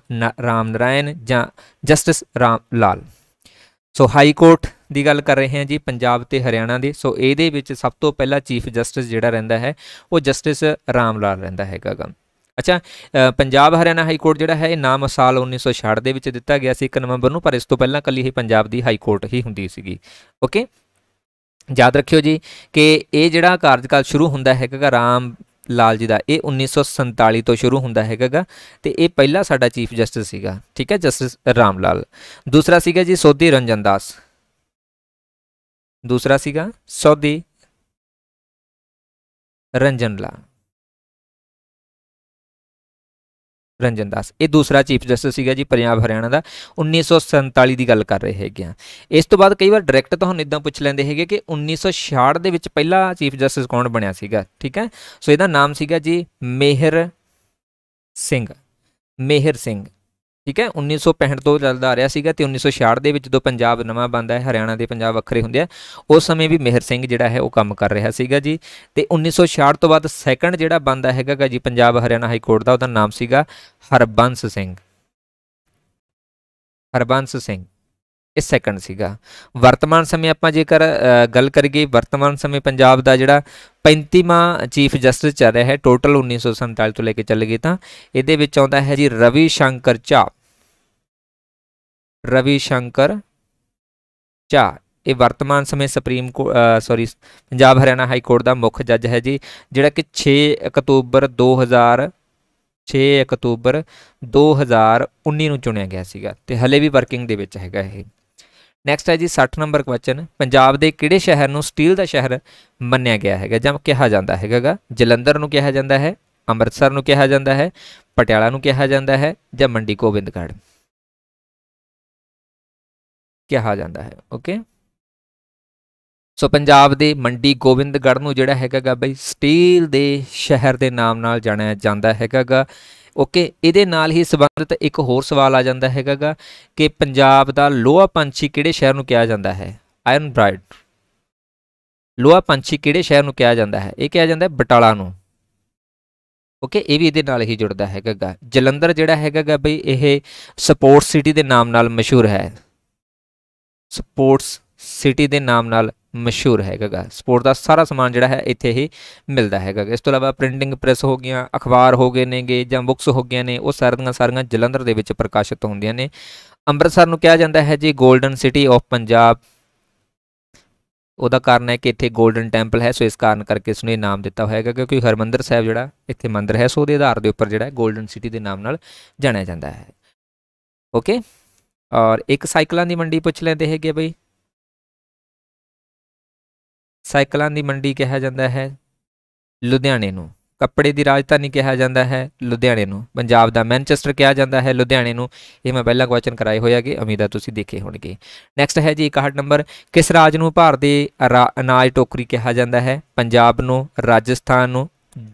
Ram Narayan ਜਾਂ justice Ram Lal so high court ਦੀ ਗੱਲ ਕਰ ਰਹੇ ਹਾਂ ਜੀ ਪੰਜਾਬ ਤੇ ਹਰਿਆਣਾ ਦੇ ਸੋ ਇਹਦੇ ਵਿੱਚ ਸਭ ਤੋਂ ਪਹਿਲਾ ਚੀਫ ਜਸਟਿਸ ਜਿਹੜਾ ਰਹਿੰਦਾ ਹੈ ਉਹ ਜਸਟਿਸ ਰਾਮ ਲਾਲ ਰਹਿੰਦਾ ਹੈਗਾ ਗਾ ਅੱਛਾ ਪੰਜਾਬ ਹਰਿਆਣਾ ਹਾਈ ਕੋਰਟ ਜਿਹੜਾ ਹੈ ਇਹ ਨਾਮ ਸਾਲ 1960 ਦੇ ਵਿੱਚ ਦਿੱਤਾ ਗਿਆ ਸੀ 1 ਨਵੰਬਰ ਨੂੰ ਪਰ ਇਸ ਤੋਂ ਪਹਿਲਾਂ ਕੱਲੀ ਹੀ ਪੰਜਾਬ ਦੀ ਹਾਈ ਕੋਰਟ ਹੀ ਹੁੰਦੀ ਸੀਗੀ ਓਕੇ ਯਾਦ ਰੱਖਿਓ ਜੀ ਕਿ ਇਹ ਜਿਹੜਾ ਕਾਰਜਕਾਲ ਸ਼ੁਰੂ ਹੁੰਦਾ ਹੈਗਾ ਰਾਮ ਲਾਲ ਜੀ ਦਾ ਇਹ 1947 ਤੋਂ ਸ਼ੁਰੂ ਹੁੰਦਾ ਹੈਗਾ ਤੇ ਇਹ ਪਹਿਲਾ ਸਾਡਾ ਚੀਫ ਜਸਟਿਸ ਸੀਗਾ ਠੀਕ ਹੈ ਜਸਟਿਸ ਰਾਮ ਲਾਲ ਦੂਸਰਾ ਸੀਗਾ ਜੀ ਸੋਧੀ ਰੰਜਨ ਦਾਸ ਦੂਸਰਾ ਸੀਗਾ ਸੋਧੀ ਰੰਜਨ ਲਾਲ ਰੰਜਨ ਦਾਸ ਇਹ ਦੂਸਰਾ ਚੀਫ ਜਸਟਿਸ ਸੀਗਾ ਜੀ ਪੰਜਾਬ ਹਰਿਆਣਾ ਦਾ 1947 ਦੀ ਗੱਲ ਕਰ ਰਹੇ ਹੈਗੇ ਆ ਇਸ ਤੋਂ ਬਾਅਦ ਕਈ ਵਾਰ ਡਾਇਰੈਕਟ ਤੁਹਾਨੂੰ ਇਦਾਂ ਪੁੱਛ ਲੈਂਦੇ ਹੈਗੇ ਕਿ 1966 ਦੇ ਵਿੱਚ ਪਹਿਲਾ ਚੀਫ ਜਸਟਿਸ ਕੌਣ ਬਣਿਆ ਸੀਗਾ ਠੀਕ ਹੈ ਸੋ ਇਹਦਾ ਨਾਮ ਸੀਗਾ ਜੀ ਮੇਹਰ ਸਿੰਘ ਮੇਹਰ ਸਿੰਘ ਠੀਕ ਹੈ 1965 ਤੋਂ ਚੱਲਦਾ ਆ ਰਿਹਾ ਸੀਗਾ ਤੇ 1966 ਦੇ ਵਿੱਚ ਜਦੋਂ ਪੰਜਾਬ ਨਵਾਂ ਬਣਦਾ ਹੈ ਹਰਿਆਣਾ ਦੇ ਪੰਜਾਬ ਵੱਖਰੇ ਹੁੰਦੇ ਆ ਉਸ ਸਮੇਂ ਵੀ ਮਿਹਰ ਸਿੰਘ ਜਿਹੜਾ ਹੈ ਉਹ ਕੰਮ ਕਰ ਰਿਹਾ ਸੀਗਾ ਜੀ ਤੇ 1966 ਤੋਂ ਬਾਅਦ ਸੈਕੰਡ ਜਿਹੜਾ ਬੰਦਾ ਹੈਗਾ ਜੀ ਪੰਜਾਬ ਹਰਿਆਣਾ ਹਾਈ ਕੋਰਟ ਦਾ ਉਹਦਾ ਨਾਮ ਸੀਗਾ ਹਰਬੰਸ ਸਿੰਘ ਹਰਬੰਸ ਸਿੰਘ ਸੈਕੰਡ ਸੀਗਾ ਵਰਤਮਾਨ ਸਮੇਂ ਆਪਾਂ ਜੇਕਰ ਗੱਲ ਕਰੀਏ ਵਰਤਮਾਨ ਸਮੇਂ ਪੰਜਾਬ ਦਾ ਜਿਹੜਾ 35ਵਾਂ ਚੀਫ ਜਸਟਿਸ ਚੱਲ ਰਿਹਾ ਹੈ ਟੋਟਲ 1947 ਤੋਂ ਲੈ ਕੇ ਚੱਲ ਗਏ ਤਾਂ ਇਹਦੇ ਵਿੱਚ ਆਉਂਦਾ ਹੈ ਜੀ ਰਵੀ ਸ਼ੰਕਰ ਚਾ ਰਵੀ ਸ਼ੰਕਰ ਚਾ ਇਹ ਵਰਤਮਾਨ ਸਮੇਂ supreme sorry Punjab Haryana high court ਦਾ ਮੁੱਖ ਜੱਜ ਹੈ ਜੀ ਜਿਹੜਾ ਕਿ 6 ਅਕਤੂਬਰ 2000 6 ਅਕਤੂਬਰ 2019 ਨੂੰ ਚੁਣਿਆ ਗਿਆ ਸੀਗਾ ਤੇ ਹਲੇ ਵੀ ਵਰਕਿੰਗ ਦੇ ਵਿੱਚ ਹੈਗਾ ਇਹ ਨੈਕਸਟ ਹੈ ਜੀ 60 ਨੰਬਰ ਕੁਐਸਚਨ ਪੰਜਾਬ ਦੇ ਕਿਹੜੇ ਸ਼ਹਿਰ ਨੂੰ ਸਟੀਲ ਦਾ ਸ਼ਹਿਰ ਮੰਨਿਆ ਗਿਆ ਹੈਗਾ ਜਾਂ ਕਿਹਾ ਜਾਂਦਾ ਹੈਗਾ ਜਲੰਧਰ ਨੂੰ ਕਿਹਾ ਜਾਂਦਾ ਹੈ ਅੰਮ੍ਰਿਤਸਰ ਨੂੰ ਕਿਹਾ ਜਾਂਦਾ ਹੈ ਪਟਿਆਲਾ ਨੂੰ ਕਿਹਾ ਜਾਂਦਾ ਹੈ ਜਾਂ ਮੰਡੀ ਗੋਬਿੰਦਗੜ ਕਿਹਾ ਜਾਂਦਾ ਹੈ ਓਕੇ ਸੋ ਪੰਜਾਬ ਦੇ ਮੰਡੀ ਗੋਬਿੰਦਗੜ ਨੂੰ ਜਿਹੜਾ ਹੈਗਾਗਾ ਬਈ ਸਟੀਲ ਦੇ ਸ਼ਹਿਰ ਦੇ ਨਾਮ ਨਾਲ ਜਾਣਿਆ ਜਾਂਦਾ ਹੈਗਾਗਾ ਓਕੇ ਇਹਦੇ ਨਾਲ ਹੀ ਸੰਬੰਧਿਤ ਇੱਕ ਹੋਰ ਸਵਾਲ ਆ ਜਾਂਦਾ ਹੈਗਾਗਾ ਕਿ ਪੰਜਾਬ ਦਾ ਲੋਹਾ ਪੰਛੀ ਕਿਹੜੇ ਸ਼ਹਿਰ ਨੂੰ ਕਿਹਾ ਜਾਂਦਾ ਹੈ ਆਇਰਨ ਬ੍ਰਾਈਡ ਲੋਹਾ ਪੰਛੀ ਕਿਹੜੇ ਸ਼ਹਿਰ ਨੂੰ ਕਿਹਾ ਜਾਂਦਾ ਹੈ ਇਹ ਕਿਹਾ ਜਾਂਦਾ ਹੈ ਬਟਾਲਾ ਨੂੰ ਓਕੇ ਇਹ ਵੀ ਇਹਦੇ ਨਾਲ ਹੀ ਜੁੜਦਾ ਹੈਗਾਗਾ ਜਲੰਧਰ ਜਿਹੜਾ ਹੈਗਾਗਾ ਬਈ ਇਹ ਸਪੋਰਟਸ ਸਿਟੀ ਦੇ ਨਾਮ ਨਾਲ ਮਸ਼ਹੂਰ ਹੈ ਸਪੋਰਟਸ ਸਿਟੀ ਦੇ ਨਾਮ ਨਾਲ ਮਸ਼ਹੂਰ ਹੈਗਾਗਾ ਸਪੋਰਟ ਦਾ ਸਾਰਾ ਸਮਾਨ ਜਿਹੜਾ ਹੈ ਇੱਥੇ ਹੀ ਮਿਲਦਾ ਹੈਗਾ ਇਸ ਤੋਂ ਇਲਾਵਾ ਪ੍ਰਿੰਟਿੰਗ ਪ੍ਰੈਸ ਹੋ ਗਈਆਂ ਅਖਬਾਰ ਹੋ ਗਏ ਨੇਗੇ ਜਾਂ ਬੁੱਕਸ ਹੋ ਗਈਆਂ ਨੇ ਉਹ ਸਾਰੀਆਂ ਸਾਰੀਆਂ ਜਲੰਧਰ ਦੇ ਵਿੱਚ ਪ੍ਰਕਾਸ਼ਿਤ ਹੁੰਦੀਆਂ ਨੇ ਅੰਮ੍ਰਿਤਸਰ ਨੂੰ ਕਿਹਾ ਜਾਂਦਾ ਹੈ ਜੀ 골ਡਨ ਸਿਟੀ ਆਫ ਪੰਜਾਬ ਉਹਦਾ ਕਾਰਨ ਹੈ ਕਿ ਇੱਥੇ 골ਡਨ ਟੈਂਪਲ ਹੈ ਸੋ ਇਸ ਕਾਰਨ ਕਰਕੇ ਇਸ ਨੂੰ ਇਹ ਨਾਮ ਦਿੱਤਾ ਹੋਇਆ ਹੈਗਾ ਕਿਉਂਕਿ ਹਰਮੰਦਰ ਸਾਹਿਬ ਜਿਹੜਾ ਇੱਥੇ ਮੰਦਿਰ ਹੈ ਸੋ ਉਹਦੇ ਆਧਾਰ ਦੇ ਉੱਪਰ ਜਿਹੜਾ 골ਡਨ ਸਿਟੀ ਦੇ ਨਾਮ ਨਾਲ ਜਾਣਿਆ ਜਾਂਦਾ ਹੈ ਓਕੇ ਔਰ ਇੱਕ ਸਾਈਕਲਾਂ ਦੀ ਮੰਡੀ ਪੁੱਛ ਲੈਂਦੇ ਹੈਗੇ ਬਈ ਸਾਈਕਲਾਂ ਦੀ ਮੰਡੀ ਕਿਹਾ ਜਾਂਦਾ ਹੈ ਲੁਧਿਆਣੇ ਨੂੰ ਕੱਪੜੇ ਦੀ ਰਾਜਧਾਨੀ ਕਿਹਾ ਜਾਂਦਾ ਹੈ ਲੁਧਿਆਣੇ ਨੂੰ ਪੰਜਾਬ ਦਾ ਮੈਂਚੈਸਟਰ ਕਿਹਾ ਜਾਂਦਾ ਹੈ ਲੁਧਿਆਣੇ ਨੂੰ ਇਹ ਮੈਂ ਪਹਿਲਾਂ ਕੁਐਸਚਨ ਕਰਾਏ ਹੋਇਆਗੇ ਉਮੀਦ ਆ ਤੁਸੀਂ ਦੇਖੇ ਹੋਣਗੇ ਨੈਕਸਟ ਹੈ ਜੀ 61 ਨੰਬਰ ਕਿਸ ਰਾਜ ਨੂੰ ਭਾਰ ਦੇ ਅਨਾਜ ਟੋਕਰੀ ਕਿਹਾ ਜਾਂਦਾ ਹੈ ਪੰਜਾਬ ਨੂੰ ਰਾਜਸਥਾਨ ਨੂੰ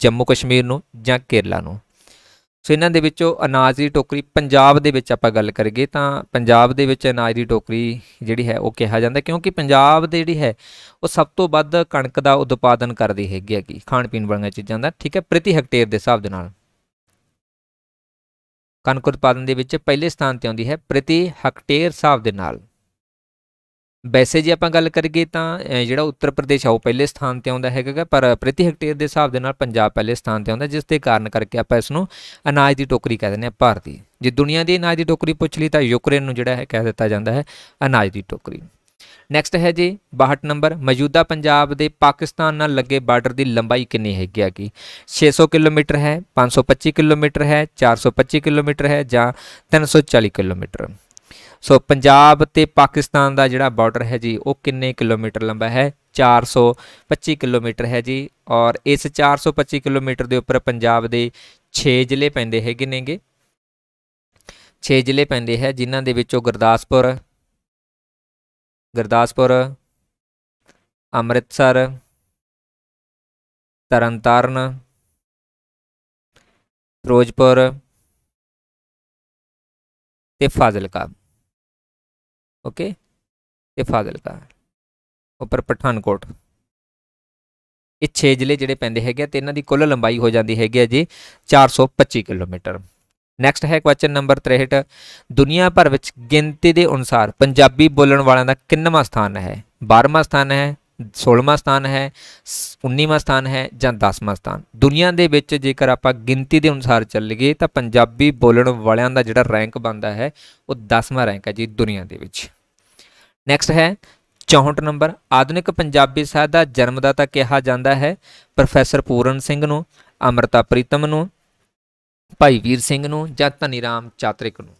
ਜੰਮੂ ਕਸ਼ਮੀਰ ਨੂੰ ਜਾਂ ਕੇਰਲਾ ਨੂੰ ਸੋ ਇਹਨਾਂ ਦੇ ਵਿੱਚੋਂ ਅਨਾਜ ਦੀ ਟੋਕਰੀ ਪੰਜਾਬ ਦੇ ਵਿੱਚ ਆਪਾਂ ਗੱਲ ਕਰੀਏ ਤਾਂ ਪੰਜਾਬ ਦੇ ਵਿੱਚ ਅਨਾਜ ਦੀ ਟੋਕਰੀ ਜਿਹੜੀ ਹੈ ਉਹ ਕਿਹਾ ਜਾਂਦਾ ਕਿਉਂਕਿ ਪੰਜਾਬ ਦੇ ਜਿਹੜੀ ਹੈ ਉਹ ਸਭ ਤੋਂ ਵੱਧ ਕਣਕ ਦਾ ਉਤਪਾਦਨ ਕਰਦੀ ਹੈਗੀ ਹੈ ਕੀ ਖਾਣ ਪੀਣ ਵਾਲੀਆਂ ਚੀਜ਼ਾਂ ਦਾ ਠੀਕ ਹੈ ਪ੍ਰਤੀ ਹੈਕਟੇਅਰ ਦੇ ਹਿਸਾਬ ਦੇ ਨਾਲ ਕਣਕ ਉਤਪਾਦਨ ਦੇ ਵਿੱਚ ਪਹਿਲੇ ਸਥਾਨ ਤੇ ਆਉਂਦੀ ਹੈ ਪ੍ਰਤੀ ਹੈਕਟੇਅਰ ਹਿਸਾਬ ਦੇ ਨਾਲ ਵੈਸੇ ਜੇ ਆਪਾਂ ਗੱਲ ਕਰੀਏ ਤਾਂ ਜਿਹੜਾ ਉੱਤਰ ਪ੍ਰਦੇਸ਼ ਆ ਉਹ ਪਹਿਲੇ ਸਥਾਨ ਤੇ ਆਉਂਦਾ ਹੈਗਾ ਪਰ ਪ੍ਰਤੀ ਹੈਕਟੇਅਰ ਦੇ ਹਿਸਾਬ ਦੇ ਨਾਲ ਪੰਜਾਬ ਪਹਿਲੇ ਸਥਾਨ ਤੇ ਆਉਂਦਾ ਜਿਸ ਦੇ ਕਾਰਨ ਕਰਕੇ ਆਪਾਂ ਇਸ ਨੂੰ ਅਨਾਜ ਦੀ ਟੋਕਰੀ ਕਹਿ ਦਿੰਦੇ ਆ ਭਾਰਤੀ ਜੇ ਦੁਨੀਆ ਦੀ ਅਨਾਜ ਦੀ ਟੋਕਰੀ ਪੁੱਛ ਲਈ ਤਾਂ ਯੂਕਰੇਨ ਨੂੰ ਜਿਹੜਾ ਹੈ ਕਹਿ ਦਿੱਤਾ ਜਾਂਦਾ ਹੈ ਅਨਾਜ ਦੀ ਟੋਕਰੀ ਨੈਕਸਟ ਹੈ ਜੀ 62 ਨੰਬਰ ਮੌਜੂਦਾ ਪੰਜਾਬ ਦੇ ਪਾਕਿਸਤਾਨ ਨਾਲ ਲੱਗੇ ਬਾਰਡਰ ਦੀ ਲੰਬਾਈ ਕਿੰਨੀ ਹੈਗੀ ਆ ਕੀ 600 ਕਿਲੋਮੀਟਰ ਹੈ 525 ਕਿਲੋਮੀਟਰ ਹੈ 425 ਕਿਲੋਮੀਟਰ ਹੈ ਜਾਂ 340 ਕਿਲੋਮੀਟਰ ਸੋ ਪੰਜਾਬ ਤੇ ਪਾਕਿਸਤਾਨ ਦਾ ਜਿਹੜਾ ਬਾਰਡਰ ਹੈ ਜੀ ਉਹ ਕਿੰਨੇ ਕਿਲੋਮੀਟਰ ਲੰਬਾ ਹੈ 425 ਕਿਲੋਮੀਟਰ ਹੈ ਜੀ ਔਰ ਇਸ 425 ਕਿਲੋਮੀਟਰ ਦੇ ਉੱਪਰ ਪੰਜਾਬ ਦੇ 6 ਜ਼ਿਲ੍ਹੇ ਪੈਂਦੇ ਹੈਗੇ ਨੇਗੇ 6 ਜ਼ਿਲ੍ਹੇ ਪੈਂਦੇ ਹੈ ਜਿਨ੍ਹਾਂ ਦੇ ਵਿੱਚੋਂ ਗੁਰਦਾਸਪੁਰ ਗੁਰਦਾਸਪੁਰ ਅੰਮ੍ਰਿਤਸਰ ਤਰਨਤਾਰਨ ਫਿਰੋਜ਼ਪੁਰ ਤੇ ਫਾਜ਼ਿਲਕਾ ओके ਇਹ ਫਾਜ਼ਿਲਕਾ ਉੱਪਰ ਪਠਾਨਕੋਟ ਇਹ 6 ਜ਼ਿਲ੍ਹੇ ਜਿਹੜੇ ਪੈਂਦੇ ਹੈਗੇ ਤੇ ਇਹਨਾਂ ਦੀ ਕੁੱਲ ਲੰਬਾਈ ਹੋ ਜਾਂਦੀ ਹੈਗੀ ਹੈ ਜੀ 425 ਕਿਲੋਮੀਟਰ ਨੈਕਸਟ ਹੈ ਕੁਐਸਚਨ ਨੰਬਰ 63 ਦੁਨੀਆ ਭਰ ਵਿੱਚ ਗਿਣਤੀ ਦੇ ਅਨੁਸਾਰ ਪੰਜਾਬੀ ਬੋਲਣ ਵਾਲਿਆਂ ਦਾ ਕਿੰਨਵਾਂ ਸਥਾਨ ਹੈ 12ਵਾਂ ਸਥਾਨ ਹੈ 16ਵਾਂ ਸਥਾਨ ਹੈ 19ਵਾਂ ਸਥਾਨ ਹੈ ਜਾਂ 10ਵਾਂ ਸਥਾਨ ਦੁਨੀਆ ਦੇ ਵਿੱਚ ਜੇਕਰ ਆਪਾਂ ਗਿਣਤੀ ਦੇ ਅਨੁਸਾਰ ਚੱਲੀਏ ਤਾਂ ਪੰਜਾਬੀ ਬੋਲਣ ਵਾਲਿਆਂ ਦਾ ਜਿਹੜਾ ਰੈਂਕ ਬਣਦਾ ਹੈ ਉਹ 10ਵਾਂ ਰੈਂਕ ਹੈ ਜੀ ਦੁਨੀਆ ਦੇ ਵਿੱਚ ਨੈਕਸਟ ਹੈ 64 ਨੰਬਰ ਆਧੁਨਿਕ ਪੰਜਾਬੀ ਸਾਹਿਤ ਦਾ ਜਨਮਦਾਤਾ ਕਿਹਾ ਜਾਂਦਾ ਹੈ ਪ੍ਰੋਫੈਸਰ ਪੂਰਨ ਸਿੰਘ ਨੂੰ ਅਮਰਤਾ ਪ੍ਰੀਤਮ ਨੂੰ ਭਾਈ ਵੀਰ ਸਿੰਘ ਨੂੰ ਜਾਂ ਧਨੀ ਰਾਮ ਚਾਤ੍ਰਿਕ ਨੂੰ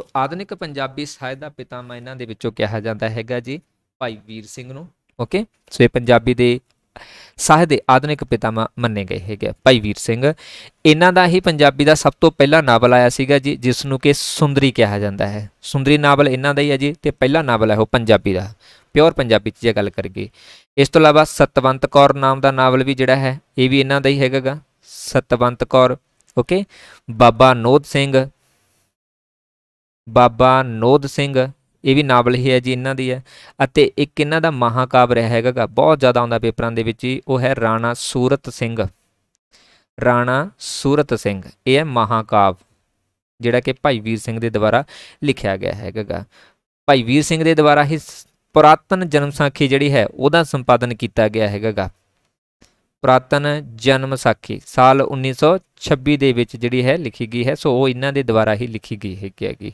ਤੋਂ ਆਧੁਨਿਕ ਪੰਜਾਬੀ ਸਾਹਿਤ ਦਾ ਪਿਤਾਮਾ ਇਹਨਾਂ ਦੇ ਵਿੱਚੋਂ ਕਿਹਾ ਜਾਂਦਾ ਹੈਗਾ ਜੀ ਭਾਈ ਵੀਰ ਸਿੰਘ ਨੂੰ ਓਕੇ ਸੋ ਇਹ ਪੰਜਾਬੀ ਦੇ ਸਾਹ ਦੇ ਆਧੁਨਿਕ ਪਿਤਾਮਾ ਮੰਨੇ ਗਏ ਹੈਗੇ ਭਾਈ ਵੀਰ ਸਿੰਘ ਇਹਨਾਂ ਦਾ ਹੀ ਪੰਜਾਬੀ ਦਾ ਸਭ ਤੋਂ ਪਹਿਲਾ ਨਾਵਲ ਆਇਆ ਸੀਗਾ ਜੀ ਜਿਸ ਨੂੰ ਕਿ ਸੁੰਦਰੀ ਕਿਹਾ ਜਾਂਦਾ ਹੈ ਸੁੰਦਰੀ ਨਾਵਲ ਇਹਨਾਂ ਦਾ ਹੀ ਹੈ ਜੀ ਤੇ ਪਹਿਲਾ ਨਾਵਲ ਹੈ ਉਹ ਪੰਜਾਬੀ ਦਾ ਪਿਓਰ ਪੰਜਾਬੀ ਚ ਜੇ ਗੱਲ ਕਰੀਏ ਇਸ ਤੋਂ ਇਲਾਵਾ ਸਤਵੰਤ ਕੌਰ ਨਾਮ ਦਾ ਨਾਵਲ ਵੀ ਜਿਹੜਾ ਹੈ ਇਹ ਵੀ ਇਹਨਾਂ ਦਾ ਹੀ ਹੈਗਾਗਾ ਸਤਵੰਤ ਕੌਰ ਓਕੇ ਬਾਬਾ ਨੋਦ ਸਿੰਘ ਬਾਬਾ ਨੋਦ ਸਿੰਘ ਇਹ ਵੀ ਨਾਵਲ ਹੀ ਹੈ ਜੀ ਇਹਨਾਂ ਦੀ ਹੈ ਅਤੇ ਇੱਕ ਇਹਨਾਂ ਦਾ ਮਹਾਕਾਵ ਰਿਹਾ ਹੈਗਾ ਬਹੁਤ ਜ਼ਿਆਦਾ ਆਉਂਦਾ ਪੇਪਰਾਂ ਦੇ ਵਿੱਚ ਹੀ ਉਹ ਹੈ ਰਾਣਾ ਸੂਰਤ ਸਿੰਘ ਰਾਣਾ ਸੂਰਤ ਸਿੰਘ ਇਹ ਹੈ ਮਹਾਕਾਵ ਜਿਹੜਾ ਕਿ ਭਾਈ ਵੀਰ ਸਿੰਘ ਦੇ ਦੁਆਰਾ ਲਿਖਿਆ ਗਿਆ ਹੈਗਾ ਭਾਈ ਵੀਰ ਸਿੰਘ ਦੇ ਦੁਆਰਾ ਹੀ ਪੁਰਾਤਨ ਜਨਮ ਸਾਖੀ ਜਿਹੜੀ ਹੈ ਉਹਦਾ ਸੰਪਾਦਨ ਕੀਤਾ ਗਿਆ ਹੈਗਾ ਪ੍ਰਾਤਨ ਜਨਮ ਸਾਖੀ ਸਾਲ 1926 ਦੇ ਵਿੱਚ ਜਿਹੜੀ ਹੈ ਲਿਖੀ ਗਈ ਹੈ ਸੋ ਉਹ ਇਹਨਾਂ ਦੇ ਦੁਆਰਾ ਹੀ ਲਿਖੀ ਗਈ ਹੈ ਕਿ ਹੈਗੀ